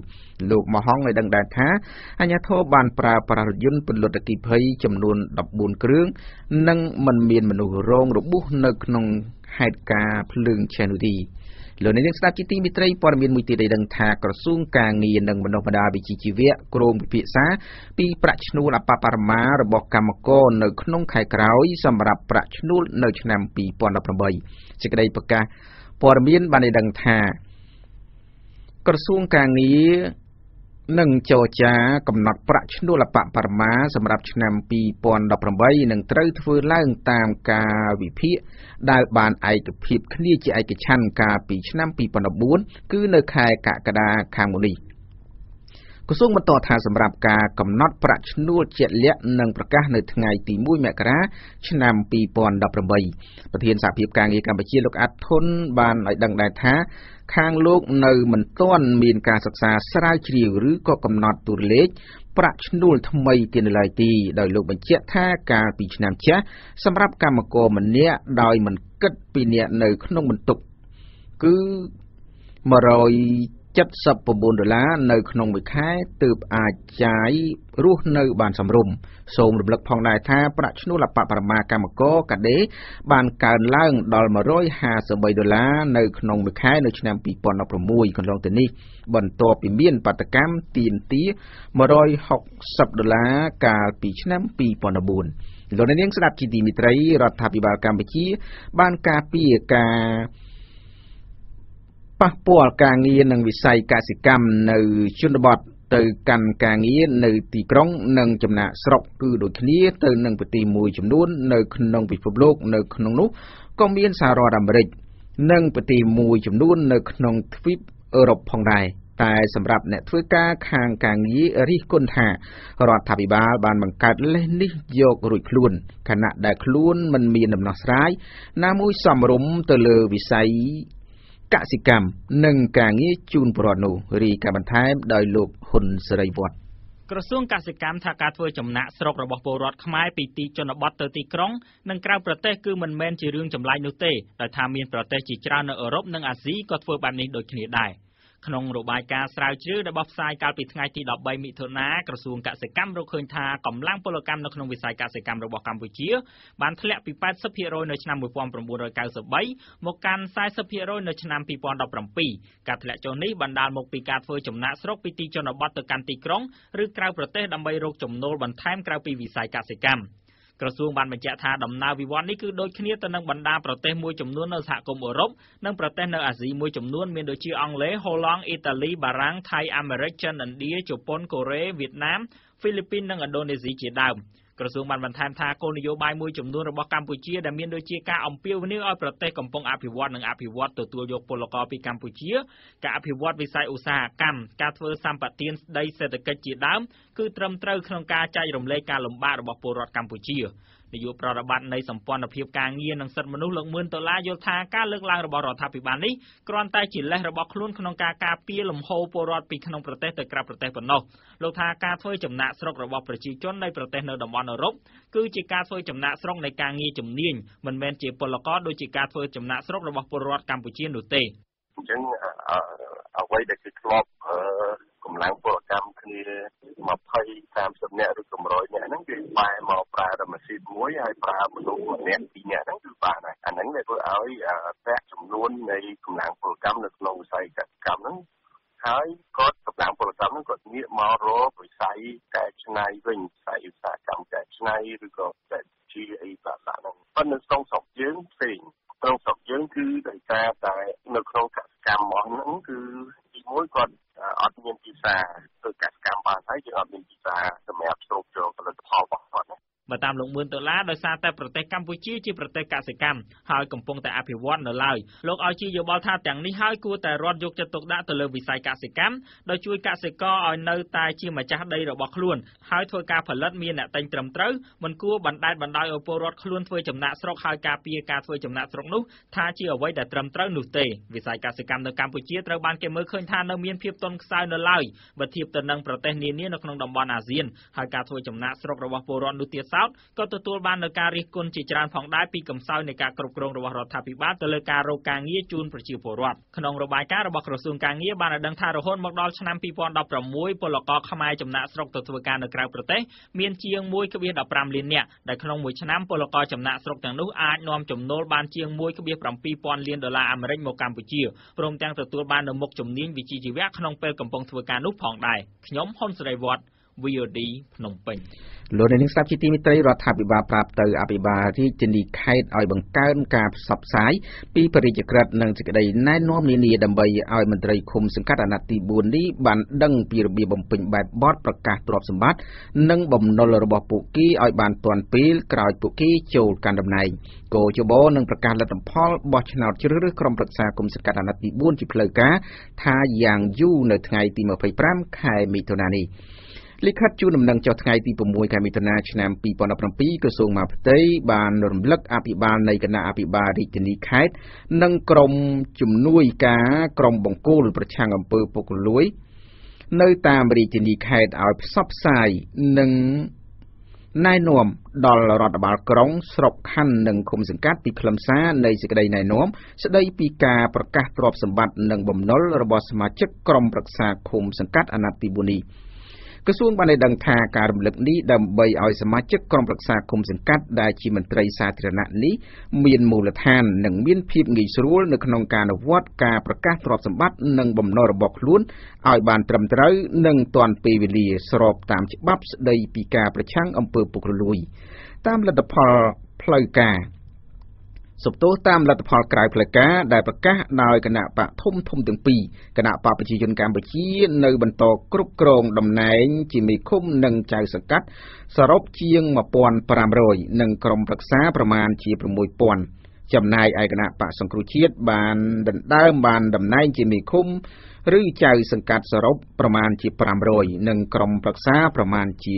លោកមហងឲ្យដឹងដែរថាអាញាធរបានប្រើប្រាស់រថយន្តពន្លត់អគិភ័យចំនួន14គ្រឿងនិងមិនមានមនុស្សរងរបួសនៅក្នុងហេតុការណ៍ភ្លើងឆេះនោះទេលោកនាងស្ដាប់ជាទីមិត្តរីព័ត៌មានមួយទៀតដែលដឹងថាក្រសួងការងារនិងបណ្ដុះបណ្ដាលវិជ្ជាជីវៈក្រមវិភាសា ពីប្រាក់ឈ្នួលអបបរមារបស់កម្មករនៅក្នុងខែក្រោយសម្រាប់ប្រាក់ឈ្នួលនៅឆ្នាំ2018សេចក្តីប្រកាសព័ត៌មានបានឲ្យដឹងថាក្រសួងការងារនិងចរចាកំណត់ប្រាក់ឈ្នួលអបបរមាសម្រាប់ឆ្នាំ2018នឹងត្រូវធ្វើឡើងតាមការវិភាគដែល បានឯកភាពគ្នាជាឯកច្ឆន្ទកាលពីឆ្នាំ2014គឺនៅខែកក្កដាខាងមុខនេះ។ក្រសួងបន្តថាសម្រាប់ការកំណត់ប្រាក់ឈ្នួលជាក់លាក់នឹងប្រកាសនៅថ្ងៃទី1មករាឆ្នាំ2018ប្រធានសហភាពការងារកម្ពុជាលោកអាត់ធុនបានឲ្យដឹងដែរថាខាងលោកនៅមិនទាន់មានការសិក្សាស្រាវជ្រាវឬក៏កំណត់តួលេខប្រាក់ឈ្នួលថ្មីទៀតនៅឡើយទីដោយលោកបញ្ជាក់ថាកាលពីឆ្នាំចាស់សម្រាប់កម្មករម្នាក់ដោយមិនគិតពីអ្នកនៅក្នុងបន្ទុកគឺ100 79ដុល្លារនៅក្នុងមួយខែទើបអាចចាយរស់នៅ បានសមរម្យសូមរំលឹក ផងដែរថាប្រាក់ឈ្នួលអបបរមាកម្មករកាដេបានកើនឡើងដល់153ដុល្លារនៅ ក្នុងមួយខែនៅឆ្នាំ2016កន្លងទៅនេះ បន្ទាប់ពីមាន បាតកម្មទានទា160ដុល្លារកាលពីឆ្នាំ2014លោកនាងស្ដាប់ជីទីមិត្តរី រដ្ឋាភិបាលកម្ពុជាបានការពារការប៉ះពាល់ការងារនិងវិស័យកសិកម្មនៅជនបទទៅកាន់ការងារនៅទីក្រុងនិងចំណាក់ស្រុកគឺដូចគ្នាទៅនឹងប្រទេសមួយចំនួននៅក្នុងពិភពលោកនៅក្នុងនោះក៏មានសហរដ្ឋអាមេរិកនិងប្រទេសមួយចំនួននៅក្នុងទ្វីបអឺរ៉ុបផងដែរតែសម្រាប់អ្នកធ្វើការខាងការងាររិះគន់ថារដ្ឋាភិបាលបានបង្កើតលេសនេះយករួចខ្លួនខណៈដែលខ្លួនមិនមានដំណោះស្រាយណាមួយសមរម្យទៅលើវិស័យកសិកម្មនិងការងារជូនប្រពន្ធនោះរីកាបន្ថែមដោយលោកហ៊ុនសេរីវឌ្ឍក្រសួងកសិកម្មថាការធ្វើចំណាក់ស្រុករបស់ពលរដ្ឋខ្មែរពីទីជនបទទៅទីក្រុងនិងក្រៅប្រទេសគឺមិនមែនជារឿងចម្លែកនោះទេដោយថាមានប្រទេសជាច្រើននៅអឺរ៉ុបនិងអាស៊ីក៏ធ្វើបែបនេះដូចគ្នាដែរ។ក្នុងរបាយការណ៍ស្រាវជ្រាវរបស់ផ្សាយកាលពីថ្ងៃទី13មិថុនាក្រសួងកសិកម្មរកឃើញថាកម្លាំងពលកម្មនៅក្នុងវិស័យកសិកម្មរបស់កម្ពុជា បានធ្លាក់ពី80%នៅឆ្នាំ1993មកកាន់40%នៅឆ្នាំ2017ការធ្លាក់ចុះនេះបណ្ដាលមកពីការធ្វើចំណាកស្រុកពីទីជនបទទៅកាន់ទីក្រុងឬក្រៅប្រទេសដើម្បីរកចំណូលបន្ថែមក្រៅពីវិស័យកសិកម្ម។ក្រសួងបានបញ្ជាក់ថាដំណើរវិវត្តនេះគឺដូចគ្នាទៅនឹងបណ្ដាប្រទេសមួយចំនួននៅសហគមន៍អឺរ៉ុបនិងប្រទេសនៅអាស៊ីមួយចំនួនមានដូចជាអង់គ្លេសហូឡង់អ៊ីតាលី បារាំងថៃអាមេរិកចិនឥណ្ឌាជប៉ុនកូរ៉េវៀតណាមហ្វីលីពីននិងឥណ្ឌូនេស៊ីជាដើម។ក្រសួងបានបន្ថែមថាគោលនយោបាយមួយចំនួនរបស់កម្ពុជាដែលមានដូចជាការអំពាវនាវឲ្យប្រទេសកំពុងអភិវឌ្ឍនិងអភិវឌ្ឍទទួលយកពលករពីកម្ពុជាការអភិវឌ្ឍវិស័យឧស្សាហកម្មការធ្វើសម្បទានស្តីសេដ្ឋកិច្ចជាដើមគឺត្រឹមត្រូវក្នុងការចែករំលែកការលំបាករបស់ពលរដ្ឋកម្ពុជានាយកប្រតិបត្តិនៃសម្ព័ន្ធភាពការងារនិងសិទ្ធិមនុស្សលោកមឿនដុល្លារយល់ថាការលើកឡើងរបស់រដ្ឋាភិបាលនេះគ្រាន់តែជាលេសរបស់ខ្លួនក្នុងការការពារលំហូរពលរដ្ឋពីក្នុងប្រទេសទៅក្រៅប្រទេសប៉ុណ្ណោះលោកថាការធ្វើចំណាក់ស្រុករបស់ប្រជាជននៃប្រទេសនៅតំបន់អឺរ៉ុបគឺជាការធ្វើចំណាក់ស្រុកនៃការងារជំនាញមិនមែនជាពលករដូចជាការធ្វើចំណាក់ស្រុករបស់ពលរដ្ឋកម្ពុជានោះទេអញ្ចឹងអ្វីដែលគេធ្លាប់កម្លាំងពលកម្មគ្នា20 30នាក់ឬក៏100នាក់ហ្នឹងគឺបែរមកប្រើតែម៉ាស៊ីនមួយហើយប្រើមនុស្សម្នាក់ពីរនាក់ហ្នឹងគឺបានហើយអាហ្នឹងវាធ្វើឲ្យប្រាក់ចំនួននៃកម្លាំងពលកម្មនៅក្នុងវិស័យកសិកម្មហ្នឹងហើយគាត់កម្លាំងពលកម្មហ្នឹងគាត់ងាកមករកវិស័យកែច្នៃវិញវិស័យឧស្សាហកម្មកែច្នៃឬក៏កែជាអីបាទហ្នឹងប៉ុន្តែក្នុងស្រុកយើងផ្សេងក្នុងស្រុកយើងគឺដោយសារតែនៅក្នុងកសកម្មរបស់ហ្នឹងគឺទីមួយគាត់អត់មានទីផ្សារធ្វើកសកម្មបានហើយយើងអត់មានទីផ្សារសម្រាប់ស្រូបយកផលិតផលរបស់គាត់បើតាមលោកមឿនដុល្លារដោយសារតែប្រទេសកម្ពុជាជាប្រទេសកសិកម្មហើយកំពុងតែអភិវឌ្ឍនៅឡើយលោកឲ្យជាយោបល់ថាទាំងនេះហើយគួរតែរដ្ឋយកចិត្តទុកដាក់ទៅលើវិស័យកសិកម្មដោយជួយកសិករឲ្យនៅតែជាម្ចាស់ដីរបស់ខ្លួនហើយធ្វើការផលិតមានអ្នកតែងត្រឹមត្រូវមិនគួរបណ្តែតបណ្ដោយឲ្យពលរដ្ឋខ្លួនធ្វើចំណាក់ស្រុកហើយការពារការធ្វើចំណាក់ស្រុកនោះថាជាអ្វីដែលត្រឹមត្រូវនោះទេវិស័យកសិកម្មនៅកម្ពុជាត្រូវបានគេមើលឃើញថានៅមានភាពទន់ខ្សោយនៅឡើយបើធៀបទៅនឹងប្រទេសនានានៅក្នុងតំបន់អាស៊ានហើយការធ្វើចំណាក់ស្រុករបស់ពលរដ្ឋនោះទៀតសោតក៏ទទួលបាននូវការរិះគន់ជាច្រើនផងដែរពីកំសោយនៃការគ្រប់គ្រងរបស់រដ្ឋាភិបាលទៅលើការរកការងារជូនប្រជាពលរដ្ឋក្នុងរបាយការណ៍របស់ក្រសួងការងារបានឲ្យដឹងថារហូតមកដល់ឆ្នាំ2016ពលករខ្មែរចំណាក់ស្រុកទៅធ្វើការនៅក្រៅប្រទេសមានជាង1.15លាននាក់ដែលក្នុងមួយឆ្នាំពលករចំណាក់ស្រុកទាំងនោះអាចនាំចំណូលបានជាង1.7000លានដុល្លារអាមេរិកមកកម្ពុជាព្រមទាំងទទួលបាននូវមុខជំនាញវិជ្ជាជីវៈក្នុងពេលកំពុងធ្វើការនោះផងដែរខ្ញុំហ៊ុនសេរីវឌ្ឍ VOD ភ្នំពេញលោកនាងស្ដាប់ជាទីមិត្តរដ្ឋាភិបាលប្រាប់ទៅអភិបាលរាជធានីខេត្តឲ្យបង្កើនការផ្សព្វផ្សាយពីបរិយាក្រិតនិងសេចក្តីណែនាំនានាដើម្បីឲ្យមន្ត្រីឃុំសង្កាត់អាណត្តិទី4នេះបានដឹងពីរបៀបបំពេញបែបបទប្រកាសទ្រព្យសម្បត្តិនិងបំណុលរបស់ពួកគេឲ្យបានទាន់ពេលក្រោយពួកគេចូលកាន់តំណែងគោចបោនឹងប្រកាសលទ្ធផលបោះឆ្នោតជ្រើសរើសក្រុមប្រឹក្សាគុំសង្កាត់អាណត្តិទី4ជាផ្លូវការថាយ៉ាងយូរនៅថ្ងៃទី25ខែមិថុនានេះលិខិតជូនដំណឹងចុះថ្ងៃទី6ខែមិថុនាឆ្នាំ2017ក្រសួងមហាផ្ទៃបានរំលឹកអភិបាលនៃគណៈអភិបាលរាជធានីខេត្តនិងក្រមជំនួយការក្រមបង្គោលប្រឆាំងអំពើពុករលួយនៅតាមរាជធានីខេត្តឲ្យផ្សព្វផ្សាយនិងណែនាំដល់រដ្ឋបាលក្រុងស្រុកខណ្ឌនិងឃុំសង្កាត់ពីខ្លឹមសារនៃសេចក្តីណែនាំស្តីពីការប្រកាសទ្រព្យសម្បត្តិនិងបំណុលរបស់ សមាជិកក្រុមប្រឹក្សាឃុំសង្កាត់អាណត្តិទី4នេះក្រសួងបានឲ្យដឹងថាការរំលឹកនេះដើម្បីឲ្យសមាជិកក្រុមប្រឹក្សាគុំសង្កាត់ដែលជាមន្ត្រីសាធារណៈនេះមានមូលដ្ឋាននិងមានភាពងាយស្រួលនៅក្នុងការអនុវត្តការប្រកាសទ្រព្យសម្បត្តិនិងបំណុលរបស់ខ្លួនឲ្យបានត្រឹមត្រូវនិងទាន់ពេលវេលាស្របតាមច្បាប់ស្តីពីការប្រឆាំងអំពើពុករលួយ តាមលទ្ធផលផ្លូវការសុបទោសតាមលទ្ធផលក្រៅផ្លូវការដែលប្រកាសដោយគណៈបកធំធំទាំងពីរគណៈបកប្រជាជនកម្ពុជានៅបន្តគ្រប់គ្រងតំណែងជាមេឃុំនិងចៅសង្កាត់សរុបជាង1500និងក្រុមប្រឹក្សាប្រមាណជា6000ចំណែកឯគណៈបកសង្គ្រោះជាតិបានដណ្ដើមបានតំណែងជាមេឃុំឬចៅសង្កាត់សរុបប្រមាណជា500និងក្រុមប្រឹក្សាប្រមាណជា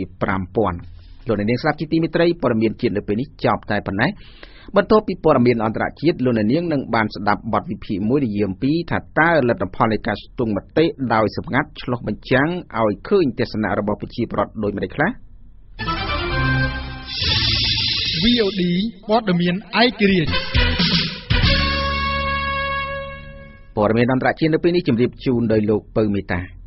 5000លោកនាងស្ដាប់ជាទីមេត្រីព័ត៌មានជាតិនៅពេលនេះចប់តែប៉ុណ្ណេះបន្ទាប់ពីព័ត៌មានអន្តរជាតិលោកនាងនឹងបានស្ដាប់បទវិភាគមួយនិយាមពី ថាតើលទ្ធផលនៃការស្ទង់មតិដោយសម្ងាត់ឆ្លោះបញ្ចាំងឲ្យឃើញទស្សនៈរបស់ប្រជាប្រដ្ឋដូចម្តេចខ្លះ VOD ព័ត៌មានឯករាជ្យព័ត៌មានអន្តរជាតិនៅពេលនេះជម្រាបជូនដោយលោកពៅមេតា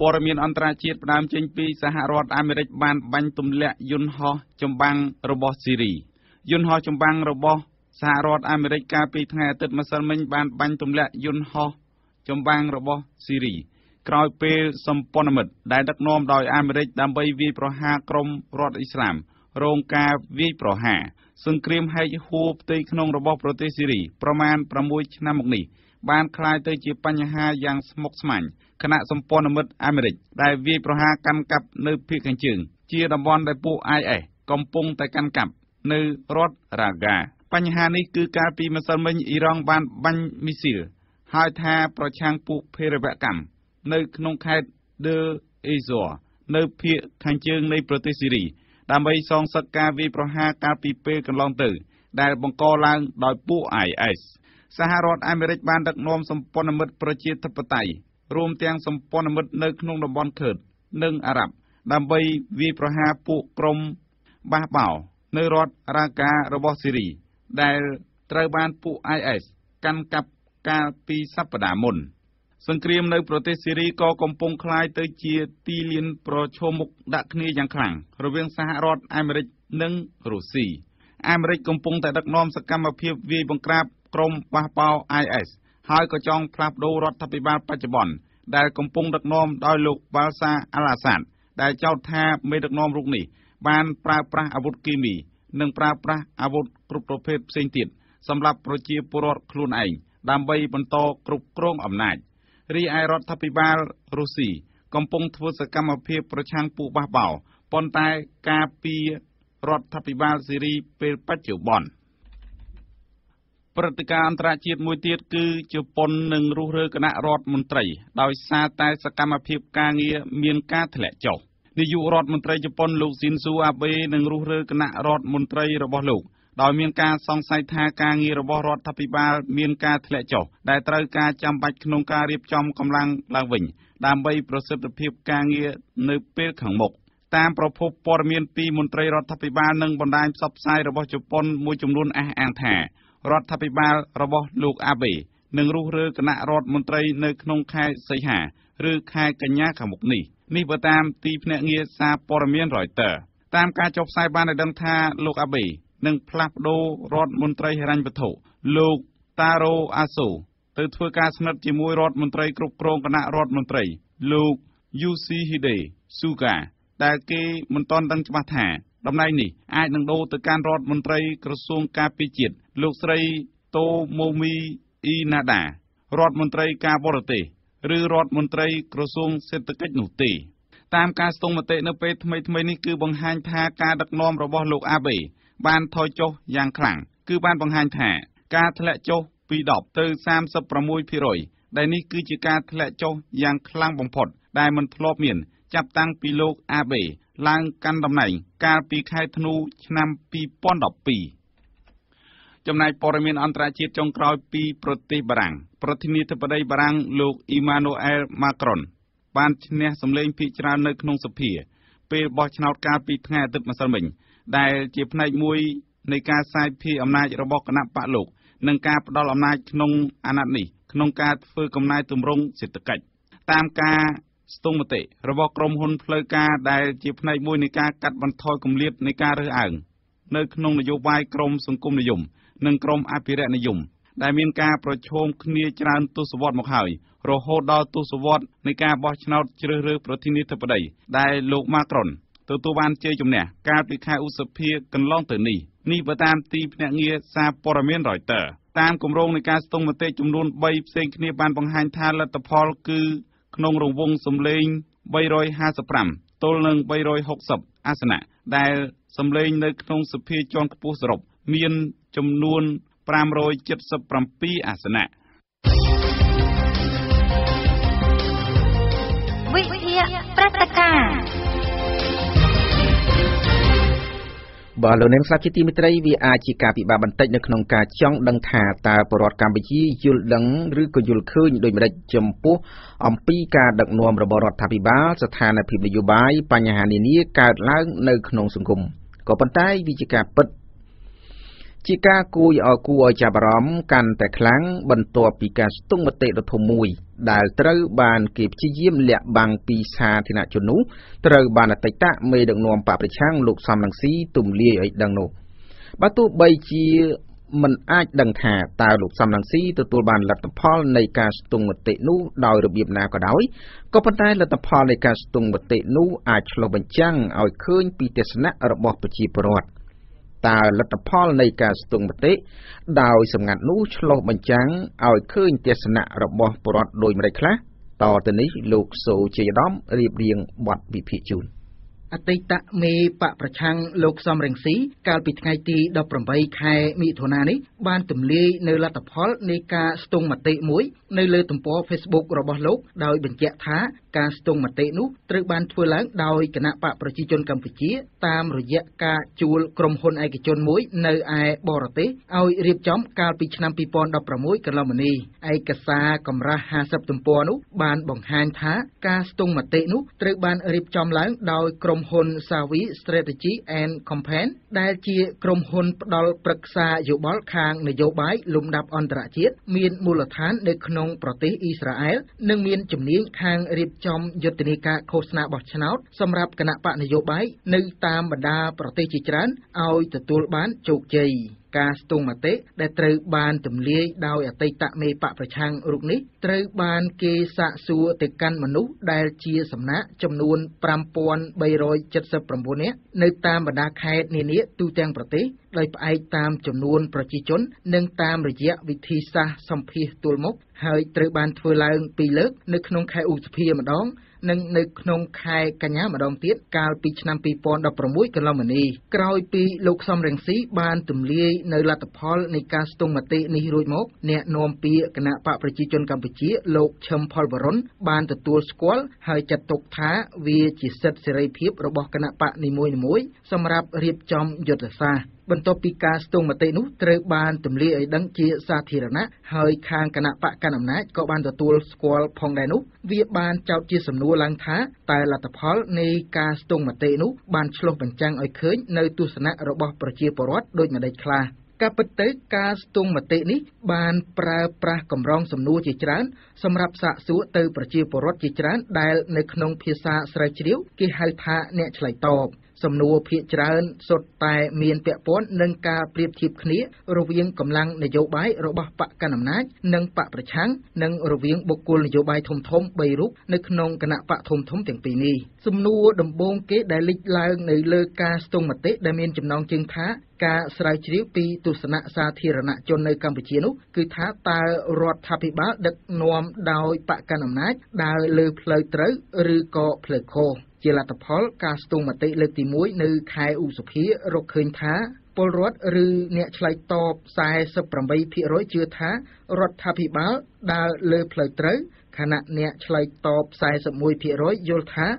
ព័ត៌មានអន្តរជាតិផ្ដើមចេញពីសហរដ្ឋអាមេរិកបានបាញ់ទម្លាក់យន្តហោះចម្បាំងរបស់ស៊ីរី យន្តហោះចម្បាំងរបស់សហរដ្ឋអាមេរិកកាលពីថ្ងៃអាទិត្យម្សិលមិញបានបាញ់ទម្លាក់យន្តហោះចម្បាំងរបស់ស៊ីរីក្រោយពេលសម្ព័ន្ធមិត្តដែលដឹកនាំដោយអាមេរិកដើម្បីវាយប្រហារក្រុមរដ្ឋអ៊ីស្លាមរងការវាយប្រហារសង្គ្រាមហែកហួរផ្ទៃក្នុងរបស់ប្រទេសស៊ីរីប្រមាណ6ឆ្នាំមកនេះបានក្លាយទៅជាបញ្ហាយ៉ាងស្មុគស្មាញគណៈសម្ព័ន្ធមិត្តអាមេរិកដែលវាយប្រហារកាន់កាប់នៅភាគខាងជើងជាតំបន់ដែលពួក IS កំពុងតែកាន់កាប់នៅរដ្ឋរ៉ាហ្គាបញ្ហានេះគឺការពីម្សិលមិញអ៊ីរ៉ង់បានបាញ់មីស៊ីលហើយថាប្រឆាំងពួកភេរវកម្មនៅក្នុងខេត្តដឺអេស័រនៅភាគខាងជើងនៃប្រទេសស៊ីរីដើម្បីសងសឹកការវាយប្រហារកាលពីពេលកន្លងទៅ ដែលបង្កឡើងដោយពួក IS សហរដ្ឋអាមេរិកបានដឹកនាំសម្ព័ន្ធមិត្តប្រជាធិបតេយ្យរួមទាំងសម្ព័ន្ធមិត្តនៅក្នុងតំបន់ខេតនិងអារ៉ាប់ ដើម្បីវាយប្រហារពួកក្រុមបាសបោនៅរដ្ឋរ៉ាការបស់ស៊ីរី ដែលត្រូវបានពួក IS កាន់កាប់កាលពីសប្តាហ៍មុន សង្គ្រាមនៅប្រទេសស៊ីរីក៏កំពុងក្លាយទៅជាទីលាន ប្រឈមមុខដាក់គ្នាយ៉ាងខ្លាំងរវាងសហរដ្ឋអាមេរិកនិងរុស្ស៊ីអាមេរិកកំពុងតែដឹកនាំសកម្មភាពវាយបង្ក្រាប ក្រុមបះបោ IS ហើយក៏ចង់ផ្លាស់ប្តូររដ្ឋាភិបាលបច្ចុប្បន្នដែលកំពុងដឹកនាំដោយលោកវ៉ាល់សាអាឡាសាដដែលចោទថាមេដឹកនាំរូបនេះបានប្រើប្រាស់អាវុធគីមីនិងប្រើប្រាស់អាវុធគ្រប់ប្រភេទផ្សេងទៀតសម្រាប់ប្រជាពលរដ្ឋខ្លួនឯងដើម្បីបន្តគ្រប់គ្រងអំណាចរីឯរដ្ឋាភិបាលរុស្ស៊ីកំពុងធ្វើសកម្មភាពប្រឆាំងពួកបះបោប៉ុន្តែការពីរដ្ឋាភិបាលសេរីពេលបច្ចុប្បន្នព្រឹត្តិការណ៍អន្តរជាតិមួយទៀតគឺជប៉ុននឹងរុះរើគណៈរដ្ឋមន្ត្រី ដោយសារតែសកម្មភាពការងារមានការធ្លាក់ចុះនាយករដ្ឋមន្ត្រីជប៉ុន លោកស៊ីនស៊ូអាបេនឹងរុះរើគណៈរដ្ឋមន្ត្រីរបស់លោកដោយមានការសង្ស័យថាការងាររបស់រដ្ឋាភិបាលមានការធ្លាក់ចុះដែលត្រូវការចាំបាច់ក្នុងការរៀបចំកម្លាំងឡើងវិញដើម្បីប្រសិទ្ធភាពការងារនៅពេលខាងមុខតាមប្រភពព័ត៌មានពីមន្ត្រីរដ្ឋាភិបាលនិងបណ្ដាញផ្សព្វផ្សាយរបស់ជប៉ុនមួយចំនួនអះអាងថារដ្ឋាភិបាលរបស់លោកអាបេនឹងរុះរើគណៈរដ្ឋមន្ត្រី នៅក្នុងខែសីហា ឬខែកញ្ញាខាងមុខនេះនេះបើតាម ទីភ្នាក់ងារសារព័ត៌មាន Reuters តាមការចុះផ្សាយបានឲ្យដឹងថាលោកអាបេនឹងផ្លាស់ប្តូររដ្ឋមន្ត្រីហិរញ្ញវត្ថុលោកតារ៉ូអាសូទៅធ្វើការស្និទ្ធជាមួយរដ្ឋមន្ត្រីគ្រប់គ្រងគណៈរដ្ឋមន្ត្រីលោកយូស៊ីហ៊ីដេស៊ូកាដែលគេមិនទាន់ដឹងច្បាស់ថាតំណែងនេះអាចនឹងដូរទៅកាន់រដ្ឋមន្ត្រីក្រសួងការពារជាតិលោកស្រីតូម៉ូមីអ៊ីណាដា រដ្ឋមន្ត្រីការបរទេស ឬរដ្ឋមន្ត្រីក្រសួងសេដ្ឋកិច្ចនោះទេតាមការស្ទង់មតិនៅពេលថ្មីថ្មីនេះគឺបង្ហាញ ថាការដឹកនាំរបស់លោកអាបេបានថយចុះយ៉ាងខ្លាំងគឺបានបង្ហាញថា ការធ្លាក់ចុះពី10ទៅ36%ដែលនេះគឺជាការធ្លាក់ចុះយ៉ាងខ្លាំងបំផុត ដែលមិនធ្លាប់មានចាប់តាំងពីលោកអាបេឡើងកាន់តំណែងកាលពីខែធ្នូឆ្នាំ2012ចំណែកព័ត៌មានអន្តរជាតិចុងក្រោយពីប្រទេសបារាំងប្រធានាធិបតីបារាំងលោកអ៊ីម៉ានូអែលម៉ាក្រុនបានឈ្នះសម្លេងភាគច្រើននៅក្នុងសភាពេលបោះឆ្នោតកាលពីថ្ងៃអាទិត្យម្សិលមិញ ដែលជាផ្នែកមួយនៃការសាយភាយអំណាចរបស់គណៈបកលោកនិងការផ្ដល់អំណាចក្នុងអាណត្តិនេះក្នុងការធ្វើកំណែទម្រង់សេដ្ឋកិច្ចតាមការស្ទង់មតិរបស់ក្រុមហ៊ុនផ្លូវការដែលជាផ្នែកមួយនៃការកាត់បន្ថយគម្លាតនៃការរើសអើងនៅក្នុងនយោបាយក្រមសង្គមនិយមនិងក្រមអភិរក្សនិយមដែលមានការប្រឈមគ្នា ច្រើនទសវត្សរ៍មកហើយរហូតដល់ទសវត្សរ៍នៃការបោះឆ្នោតជ្រើសរើសប្រធានាធិបតី ដែលលោកម៉ាក្រុនទទួលបានជ័យជំនះកាលពីខែឧសភាកន្លងទៅនេះនេះបើតាមទីភ្នាក់ងារសារព័ត៌មាន Reuters តាមគម្រោងនៃការស្ទង់មតិចំនួន3ផ្សេងគ្នាបានបង្ហាញថាលទ្ធផល គឺ ក្នុងរង្វង់សម្លេង355ទល់នឹង360អាសនៈដែលសម្លេង នៅ ក្នុងសភាជាន់ខ្ពស់សរុបមានចំនួន577អាសនៈវិភាគព្រឹត្តិការណ៍បាទលោកនាងស្លាប់ជាទីមេត្រីវាអាចជាការពិបាកបន្តិចនៅក្នុងការចង់ដឹង ថាតើប្រវត្តិកម្ពុជាយល់ដឹងឬក៏យល់ឃើញដោយម្ដេចចំពោះអំពីការដឹកនាំរបស់រដ្ឋាភិបាលស្ថានភាពនយោបាយបញ្ហានានាកើតឡើង នៅក្នុងសង្គមក៏ប៉ុន្តែវាជាការពិតជាការគួរឲ្យគួរឲ្យចាប់អារម្មណ៍កាន់តែខ្លាំងបន្ទាប់ពីការស្ទង់មតិដ៏ធំមួយ ដែលត្រូវបានគេព្យាយាមលាក់បាំងពីសាធារណជននោះត្រូវបានអតីតមេដឹកនាំបពប្រឆាំងលោកសំរងស៊ីទំលាយឲ្យដឹងនោះបើទោះបីជាមិនអាចដឹងថាតើលោកសំរងស៊ីទទួលបានលទ្ធផលនៃការស្ទង់មតិនោះដោយរបៀបណាក៏ដោយក៏ប៉ុន្តែលទ្ធផលនៃការស្ទង់មតិនោះអាចឆ្លុះបញ្ចាំងឲ្យឃើញពីទស្សនៈរបស់ប្រជាពលរដ្ឋតើលទ្ធផលនៃការស្ទង់មតិដោយសម្ងាត់នោះឆ្លោះបញ្ចាំងឲ្យឃើញទស្សនៈរបស់បរដ្ឋដោយម្លេចខ្លះតទៅនេះលោកសូជាយដំរៀបរៀងបទវិភាគជូន។អតីតមេបកប្រឆាំងលោកសំរងស៊ីកាលពីថ្ងៃទី18ខែមិថុនានេះ បានទម្លាយនៅលទ្ធផលនៃការស្ទង់មតិមួយ នៅលើទំព័រ Facebook របស់លោកដោយបញ្ជាក់ថាការស្ទង់មតិនោះត្រូវបានធ្វើឡើងដោយគណៈបកប្រជាជនកម្ពុជា តាមរយៈការជួលក្រុមហ៊ុនឯកជនមួយនៅឯបរទេសឲ្យរៀបចំកាលពីឆ្នាំ2016កន្លងមកនេះឯកសារកម្រាស់50ទំព័រនោះ បានបង្ហាញថាការស្ទង់មតិនោះត្រូវបានរៀបចំឡើងដោយក្រុមមហ៊ុន Savi Strategy and Campaign ដែលជាក្រុមហ៊ុនផ្ដល់ប្រឹក្សាយោបល់ខាងនយោបាយលំដាប់អន្តរជាតិមានមូលដ្ឋាន នៅក្នុងប្រទេសអ៊ីស្រាអែល និងមានជំនាញខាងរៀបចំយុទ្ធនាការឃោសនាបោះឆ្នោតសម្រាប់គណៈបកនយោបាយនៅតាមបណ្ដាប្រទេសជាច្រើនឲ្យទទួលបានជោគជ័យ។ការស្ទង់មតិដែលត្រូវបានទម្លាយដោយអតីតមេបកប្រឆាំងរូបនេះត្រូវបានគេសាកសួរទៅកាន់មនុស្សដែលជាសំណាក់ចំនួន5379នាក់នៅតាមបណ្ដាខេត្តនានាទូទាំងប្រទេសដោយផ្អែកតាមចំនួនប្រជាជននិងតាមរយៈវិធីសាស្ត្រសម្ភាសទល់មុខហើយត្រូវបានធ្វើឡើងពីរលើកនៅក្នុងខែឧសភាម្ដងនិងនៅក្នុង ខែកញ្ញាម្ដងទៀតកាលពីឆ្នាំ2016កន្លងមកនេះក្រោយពីលោកសំរងស៊ីបានទម្លាយនៅលទ្ធផលនៃការស្ទង់មតិនេះរួចមកអ្នកនាំពាក្យគណៈបកប្រជាជនកម្ពុជា លោកឈឹមផលវរុនបានទទួលស្គាល់ហើយចាត់ទុកថាវាជាសិទ្ធិសេរីភាពរបស់គណៈបកនីមួយៗសម្រាប់រៀបចំយុទ្ធសាស្ត្របន្ទាប់ពីការស្ទង់មតិនោះត្រូវបានទម្លាយឲ្យដឹងជាសាធារណៈហើយខាងគណៈបកកណ្ដាលអំណាចក៏បានទទួលស្គាល់ផងដែរនោះ វាបានចោទជាសំណួរឡើងថាតើលទ្ធផលនៃការស្ទង់មតិនោះ បានឆ្លុះបញ្ចាំងឲ្យឃើញនៅទស្សនៈរបស់ប្រជាពលរដ្ឋដូចម្ដេចខ្លះការពិតទៅការស្ទង់មតិនេះ បានប្រើប្រាស់កម្រងសំណួរជាច្រើន សម្រាប់សាកសួរទៅប្រជាពលរដ្ឋជាច្រើន ដែលនៅក្នុងភាសាស្រាវជ្រាវគេហៅថាអ្នកឆ្លើយតបសំណួរភាគច្រើន សុទ្ធតែមានពាក់ព័ន្ធនឹងការប្រៀបធៀបគ្នារវាងកម្លាំងនយោបាយរបស់បកកណ្ដាលអំណាច និងបកប្រឆាំងនិងរវាងបុគ្គលនយោបាយធំធំ3រូបនៅក្នុងគណៈបកធំធំទាំងពីរនេះសំណួរដំបូង គេដែលលេចឡើងនៅលើការស្ទង់មតិដែលមានចំណងជើងថាការស្រាវជ្រាវពីទស្សនៈសាធារណជននៅកម្ពុជានោះ គឺថាតើរដ្ឋាភិបាលដឹកនាំដោយបកកណ្ដាលអំណាច ដើរលើផ្លូវត្រូវឬក៏ផ្លូវខុសជាលទ្ធផលការស្ទង់មតិលើកទី1នៅខែឧសភារកឃើញថា ពលរដ្ឋឬអ្នកឆ្លើយតប48%ជឿថារដ្ឋាភិបាលដើរលើផ្លូវត្រូវខណៈអ្នកឆ្លើយតប41%យល់ថារ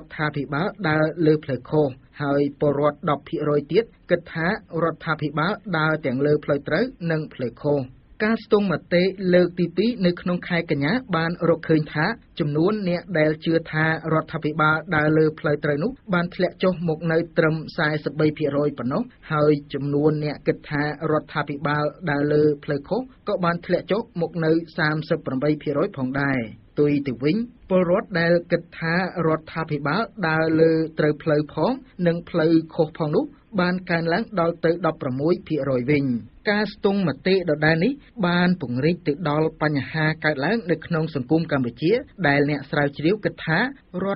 ដ្ឋាភិបាលដើរលើផ្លូវខុសហើយពលរដ្ឋ10%ទៀតគិតថារដ្ឋាភិបាលដើរទាំងលើផ្លូវត្រូវ និងផ្លូវខុស។ការស្ទង់មតិលើកទី2នៅក្នុងខែកញ្ញាបានរកឃើញថាចំនួនអ្នកដែលជឿថារដ្ឋាភិបាលដើរលើផ្លូវត្រូវនោះបានធ្លាក់ចុះមកនៅត្រឹម43%ប៉ុណ្ណោះហើយចំនួនអ្នកគិតថារដ្ឋាភិបាលដើរលើផ្លូវខុសក៏បានធ្លាក់ចុះមកនៅ38%ផងដែរផ្ទុយទៅវិញពលរដ្ឋដែលគិតថារដ្ឋាភិបាលដើរលើត្រូវផ្លូវផងនិងផ្លូវខុសផងនោះបានកើនឡើងដល់ទៅ16%វិញការស្ទង់មតិដដែលនេះ បានពង្រីកទៅដល់បញ្ហាកើតឡើងនៅក្នុងសង្គមកម្ពុជា ដែលអ្នកស្រាវជ្រាវគិតថា រ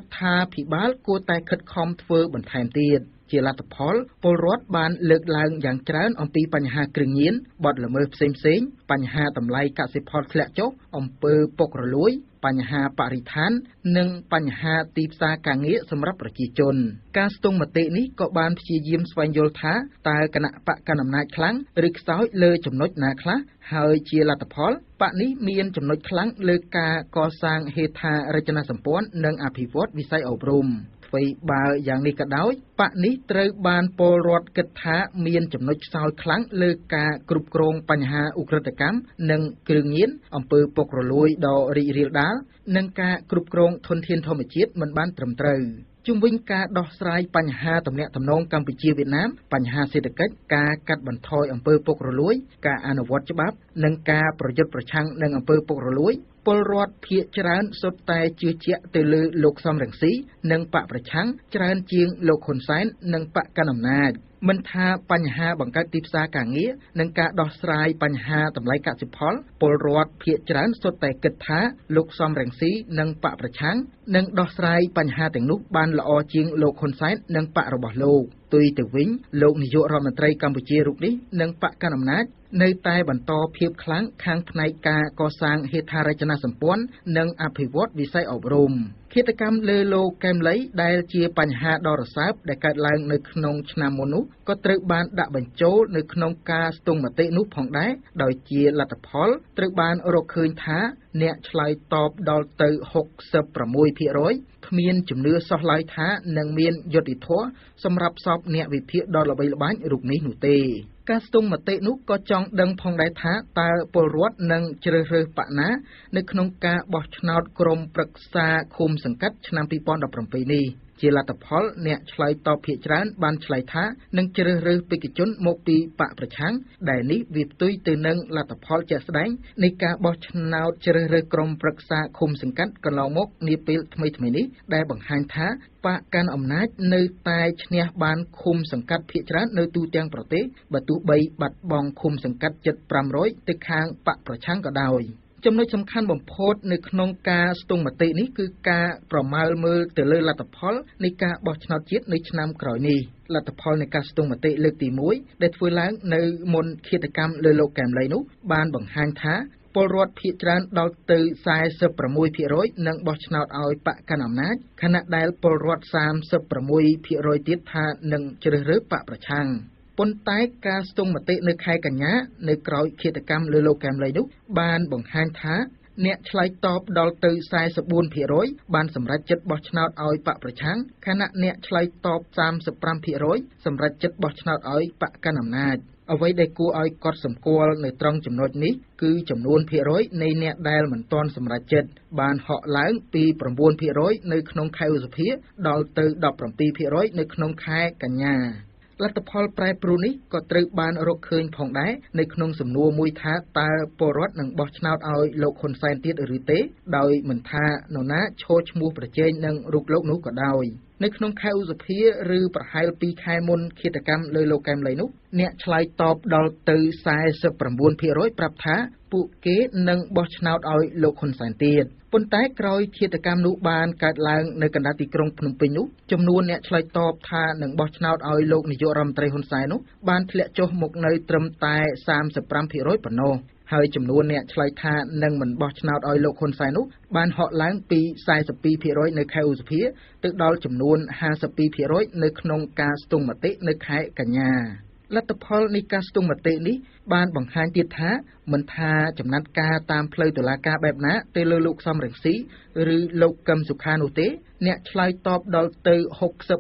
ដ្ឋាភិបាល គួរតែខិតខំធ្វើបន្ថែមទៀត។ជាលទ្ធផល ពលរដ្ឋបាន លើកឡើងយ៉ាងច្រើន អំពីបញ្ហាគ្រឿងញៀនបទល្មើសផ្សេងៗបញ្ហាតម្លៃកសិផលធ្លាក់ចុះអំពើពុករលួយបញ្ហាបរិស្ថាន និងបញ្ហាទីផ្សារការងារសម្រាប់ប្រជាជន ការស្ទង់មតិនេះក៏បានព្យាយាមស្វែងយល់ថាតើគណៈបកកណ្ដាលអំណាចខ្លាំងឬខ្សោយលើចំណុច ណាខ្លះហើយជាលទ្ធផលបកនេះមានចំណុច ខ្លាំងលើការកសាង ហេដ្ឋារចនាសម្ព័ន្ធនិងអភិវឌ្ឍវិស័យអប់រំអ្វីបើយ៉ាងនេះក៏ដោយបកនេះត្រូវបានពលរដ្ឋគិតថាមានចំណុចខ្សោយខ្លាំងលើការគ្រប់គ្រងបញ្ហាឧក្រិដ្ឋកម្មនិងគ្រឿងញៀនអំពើពុករលួយដ៏រីករាលដាលនិងការគ្រប់គ្រងធនធានធម្មជាតិមិនបានត្រឹមត្រូវជំវិញការដោះស្រាយបញ្ហាទំនាក់ទំនងកម្ពុជាវៀតណាមបញ្ហាសេដ្ឋកិច្ចការកាត់បន្ថយអំពើពុករលួយ ការអនុវត្តច្បាប់ និងការប្រយុទ្ធប្រឆាំងនឹងអំពើពុករលួយពលរដ្ឋភៀកច្រើនសុទ្ធតែជឿជាក់ទៅលើលោកសំរងស៊ីនិងបកប្រឆាំងច្រើនជាងលោកហ៊ុនសែននិងបកកណ្ដាលអំណាចមិនថាបញ្ហាបង្កើតទីផ្សារការងារនិងការដោះស្រាយបញ្ហាតម្លៃកសិផល ពលរដ្ឋភៀកច្រើនសុទ្ធតែគិតថាលោកសំរងស៊ីនិងបកប្រឆាំងនឹងដោះស្រាយបញ្ហាទាំងនោះបានល្អជាងលោកហ៊ុនសែននិងបករបស់លោកទុយទៅវិញលោកនាយករដ្ឋមន្ត្រីកម្ពុជារូបនេះនិងបកកណ្ដាលអំណាចនៅតែបន្តភាពខ្លាំងខាងផ្នែកការកសាងហេដ្ឋារចនាសម្ព័ន្ធនិងអភិវឌ្ឍវិស័យអប់រំឃាតកម្មលើលោកកែមលីដែលជាបញ្ហាដ៏រសើបដែលកើតឡើងនៅក្នុងឆ្នាំមុននោះក៏ត្រូវបានដាក់បញ្ចូលនៅក្នុងការស្ទង់មតិនោះផងដែរដោយជាលទ្ធផលត្រូវបានរកឃើញថា អ្នកឆ្លើយតបដល់ទៅ66%គ្មានជំនឿសោះឡើយថានឹងមានយុត្តិធម៌សម្រាប់សពអ្នកវិភាគដ៏ល្បីល្បាញរូបនេះនោះទេការស្ទង់មតិនោះក៏ចង់ដឹងផងដែរថាតើពលរដ្ឋនឹងជ្រើសរើសបកណានៅក្នុងការបោះឆ្នោតក្រុមប្រឹក្សាឃុំសង្កាត់ឆ្នាំ2017នេះ។ជាលទ្ធផលអ្នកឆ្លើយតបភាគច្រើនបានឆ្លើយថានឹងជ្រើសរើសបេក្ខជនមកពីបកប្រឆាំង ដែលនេះវាផ្ទុយទៅនឹងលទ្ធផលជាក់ស្ដែង នៃការបោះឆ្នោតជ្រើសរើសក្រុមប្រឹក្សាឃុំសង្កាត់កន្លងមកនាពេលថ្មីថ្មីនេះដែលបង្ហាញថាបកកាន់អំណាចនៅតែឈ្នះបានឃុំសង្កាត់ភាគច្រើននៅទូទាំងប្រទេសបើទោះបីបាត់បង់ឃុំសង្កាត់ជិត500ទៅខាងបកប្រឆាំងក៏ដោយ។ចំណុចសំខាន់បំផុតនៅក្នុងការស្ទង់មតិនេះគឺការប្រមើលមើលទៅលើលទ្ធផលនៃការបោះឆ្នោតជាតិនៅឆ្នាំក្រោយនេះលទ្ធផលនៃការស្ទង់មតិលើកទី1ដែលធ្វើឡើងនៅមុនឃាតកម្មលើលោកកែមលីនោះ បានបង្ហាញថា ពលរដ្ឋភាគច្រើនដល់ទៅ46%នឹងបោះឆ្នោតឲ្យបកកណ្ដាលអំណាចខណៈដែលពលរដ្ឋ36%ទៀតថានឹងជ្រើសរើសបកប្រឆាំងប៉ុន្តែការស្ទង់មតិនៅខែកញ្ញានៅក្រោយឃាតកម្មលើលោកកែមលីនោះបានបង្ហាញថា អ្នកឆ្លើយតបដល់ទៅ44%បានសម្រេចចិត្តបោះឆ្នោតឲ្យបកប្រឆាំង ខណៈអ្នកឆ្លើយតប35%សម្រេចចិត្តបោះឆ្នោតឲ្យបកកណ្ដាលអំណាចអ្វីដែលគួរឲ្យកត់សម្គាល់នៅត្រង់ចំណុចនេះគឺចំនួន ភាគរយនៃអ្នកដែលមិនទាន់សម្រេចចិត្តបានហក់ឡើងពី9%នៅក្នុងខែឧសភាដល់ទៅ17%នៅក្នុងខែកញ្ញាលទ្ធផលប្រែប្រួលនេះក៏ត្រូវបានរកឃើញផងដែរនៅក្នុងសំណួរមួយថាតើពលរដ្ឋនឹងបោះឆ្នោតឲ្យលោកហ៊ុនសែនទៀតឬទេ ដោយមិនថានរណាឈរឈ្មោះប្រជែងនឹងរូបលោកនោះក៏ដោយ។នៅក្នុងខែឧសភាឬប្រហែល2ខែមុនឃាតកម្មលើលោកកែមលីនោះ អ្នកឆ្លើយតបដល់ទៅ49%ប្រាប់ថា ពួកគេនឹងបោះឆ្នោតឲ្យលោកហ៊ុនសែនទៀតប៉ុន្តែក្រោយឃាតកម្មនោះ បានកើតឡើងនៅកណ្ដាលទីក្រុងភ្នំពេញនោះចំនួនអ្នកឆ្លើយតបថានឹងបោះឆ្នោតឲ្យលោកនាយករដ្ឋមន្ត្រីហ៊ុនសែននោះបានធ្លាក់ចុះមក នៅ ត្រឹមតែ35%ប៉ុណ្ណោះហើយចំនួនអ្នកឆ្លើយថានឹងមិនបោះឆ្នោតឲ្យលោកហ៊ុនសែននោះ បានហក់ឡើងពី42%នៅខែឧសភាទៅដល់ចំនួន52%នៅក្នុងការស្ទង់មតិនៅខែកញ្ញាលទ្ធផលនៃការស្ទង់មតិនេះបានបង្ហាញទៀតថាមិនថាចំណាត់ការតាមផ្លូវតុលាការបែបណា ទៅលើលោកសំរងស៊ីឬលោកកឹមសុខានោះទេ អ្នកឆ្លើយតបដល់ទៅ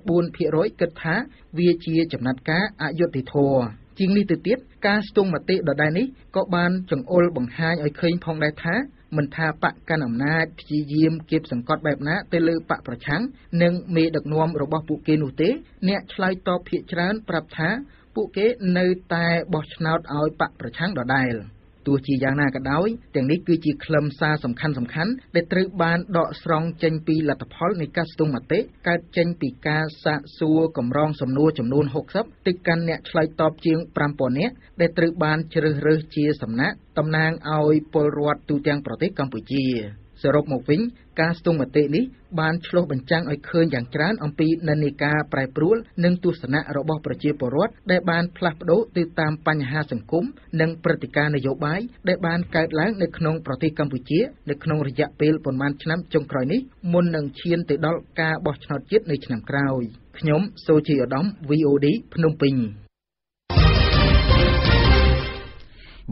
64%គិតថា វាជា ចំណាត់ការអយុត្តិធម៌ជាងនេះទៅទៀតការស្ទង់មតិដដែលនេះក៏បានចង្អុលបង្ហាញឲ្យឃើញផងដែរថាមិនថាបកកណ្ដាលអំណាចព្យាយាមគៀបសង្កត់បែបណាទៅលើបកប្រឆាំងនិងមេដឹកនាំរបស់ពួកគេនោះទេ អ្នកឆ្លើយតបភាកច្រើនប្រាប់ថាពួកគេនៅតែបោះឆ្នោតឲ្យបកប្រឆាំងដដែល។ទោះជាយ៉ាងណាក៏ដោយទាំងនេះគឺជាខ្លឹមសារសំខាន់សំខាន់ដែលត្រូវបានដកស្រង់ចេញពីលទ្ធផលនៃការស្ទង់មតិកើតចេញពីការសាកសួរកម្រងសំណួរចំនួន60ទៅកាន់អ្នកឆ្លើយតបជាង5000នាក់ដែលត្រូវបានជ្រើសរើសជាសំណាក់តំណាងឲ្យពលរដ្ឋទូទាំងប្រទេសកម្ពុជា។សរុបមកវិញការស្ទង់មតិនេះបានឆ្លុះបញ្ចាំងឲ្យឃើញយ៉ាងច្រើនអំពីនិន្នាការប្រែប្រួលនិងទស្សនៈរបស់ប្រជាពលរដ្ឋដែលបានផ្លាស់ប្ដូរទៅតាមបញ្ហាសង្គមនិងព្រឹត្តិការណ៍នយោបាយដែលបានកើតឡើងនៅក្នុងប្រទេសកម្ពុជានៅក្នុងរយៈពេលប្រមាណឆ្នាំចុងក្រោយនេះមុននឹងឈានទៅដល់ការបោះឆ្នោតជាតិនៅឆ្នាំក្រោយខ្ញុំសូជាឧត្តម VOD ភ្នំពេញ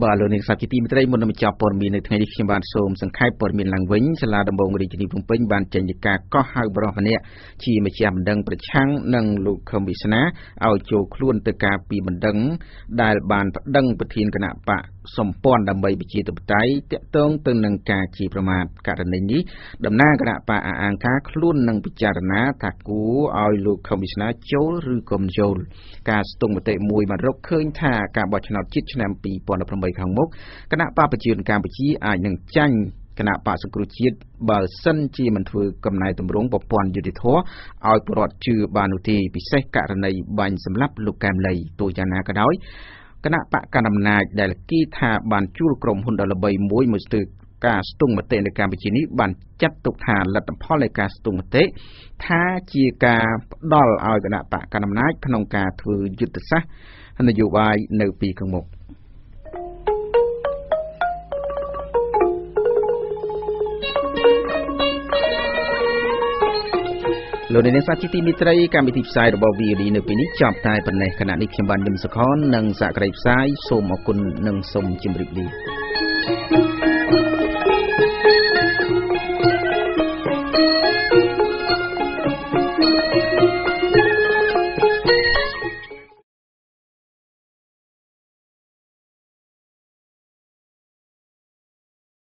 បាទលោកនាងសាជាទីមេត្រីមុននឹងបញ្ចប់ព័ត៌មាននៅថ្ងៃនេះខ្ញុំបានសូមសង្ខេបព័ត៌មានឡើងវិញសាលាដំបង រាជធានីភ្នំពេញបានចេញការកោះហៅបរិសម្នាក់ជាម្ចាស់បណ្ដឹងប្រឆាំងនឹងលោកខឹមវិស្នាឲ្យចូលខ្លួនទៅការពីបណ្ដឹង ដែលបានប្តឹងប្រធានគណៈបកសម្ព័ន្ធដើម្បីប្រជាធិបតេយ្យតាក់ទងទៅនឹងការជាប្រមាថករណីនេះដំណាងគណៈបកអាអង្គការខ្លួននឹងពិចារណា ថាគួរឲ្យលោកខមវិស្នាចូល ឬកុំចូលការស្ទង់មតិមួយបានរកឃើញថាការបោះឆ្នោតជាតិឆ្នាំ2018ខាងមុខគណៈបកប្រជាជនកម្ពុជាអាចនឹងចាញ់គណៈបកសង្គ្រោះជាតិបើសិនជាមិនធ្វើកំណែតម្រង់ប្រព័ន្ធយុតិធធឲ្យប្រពរជឿបាននោះទេពិសេសករណីបាញ់សម្លាប់លោកកែមលីទូយ៉ាងណាក៏ដោយគណៈបកកណ្ដាលអំណាចដែលគីថាបានជួលក្រុមហ៊ុនដ៏ល្បីមួយមកស្ទើរការស្ទង់មតិនៅកម្ពុជានេះបានចាត់ទុកថាលទ្ធផលនៃការស្ទង់មតិថាជាការផ្ដល់ឲ្យគណៈបកកណ្ដាលអំណាចក្នុងការធ្វើយុទ្ធសាស្ត្រនយោបាយនៅពីខាងមុខ។លោកនាងសាជាទីមេត្រីកម្មវិធីផ្សាយរបស់ VOD នៅពេលនេះចប់តែប៉ុណ្ណេះខណៈនេះខ្ញុំបានដឹមសខននិងសាក្រីផ្សាយសូមអគុណនិងសូមជម្រាបលា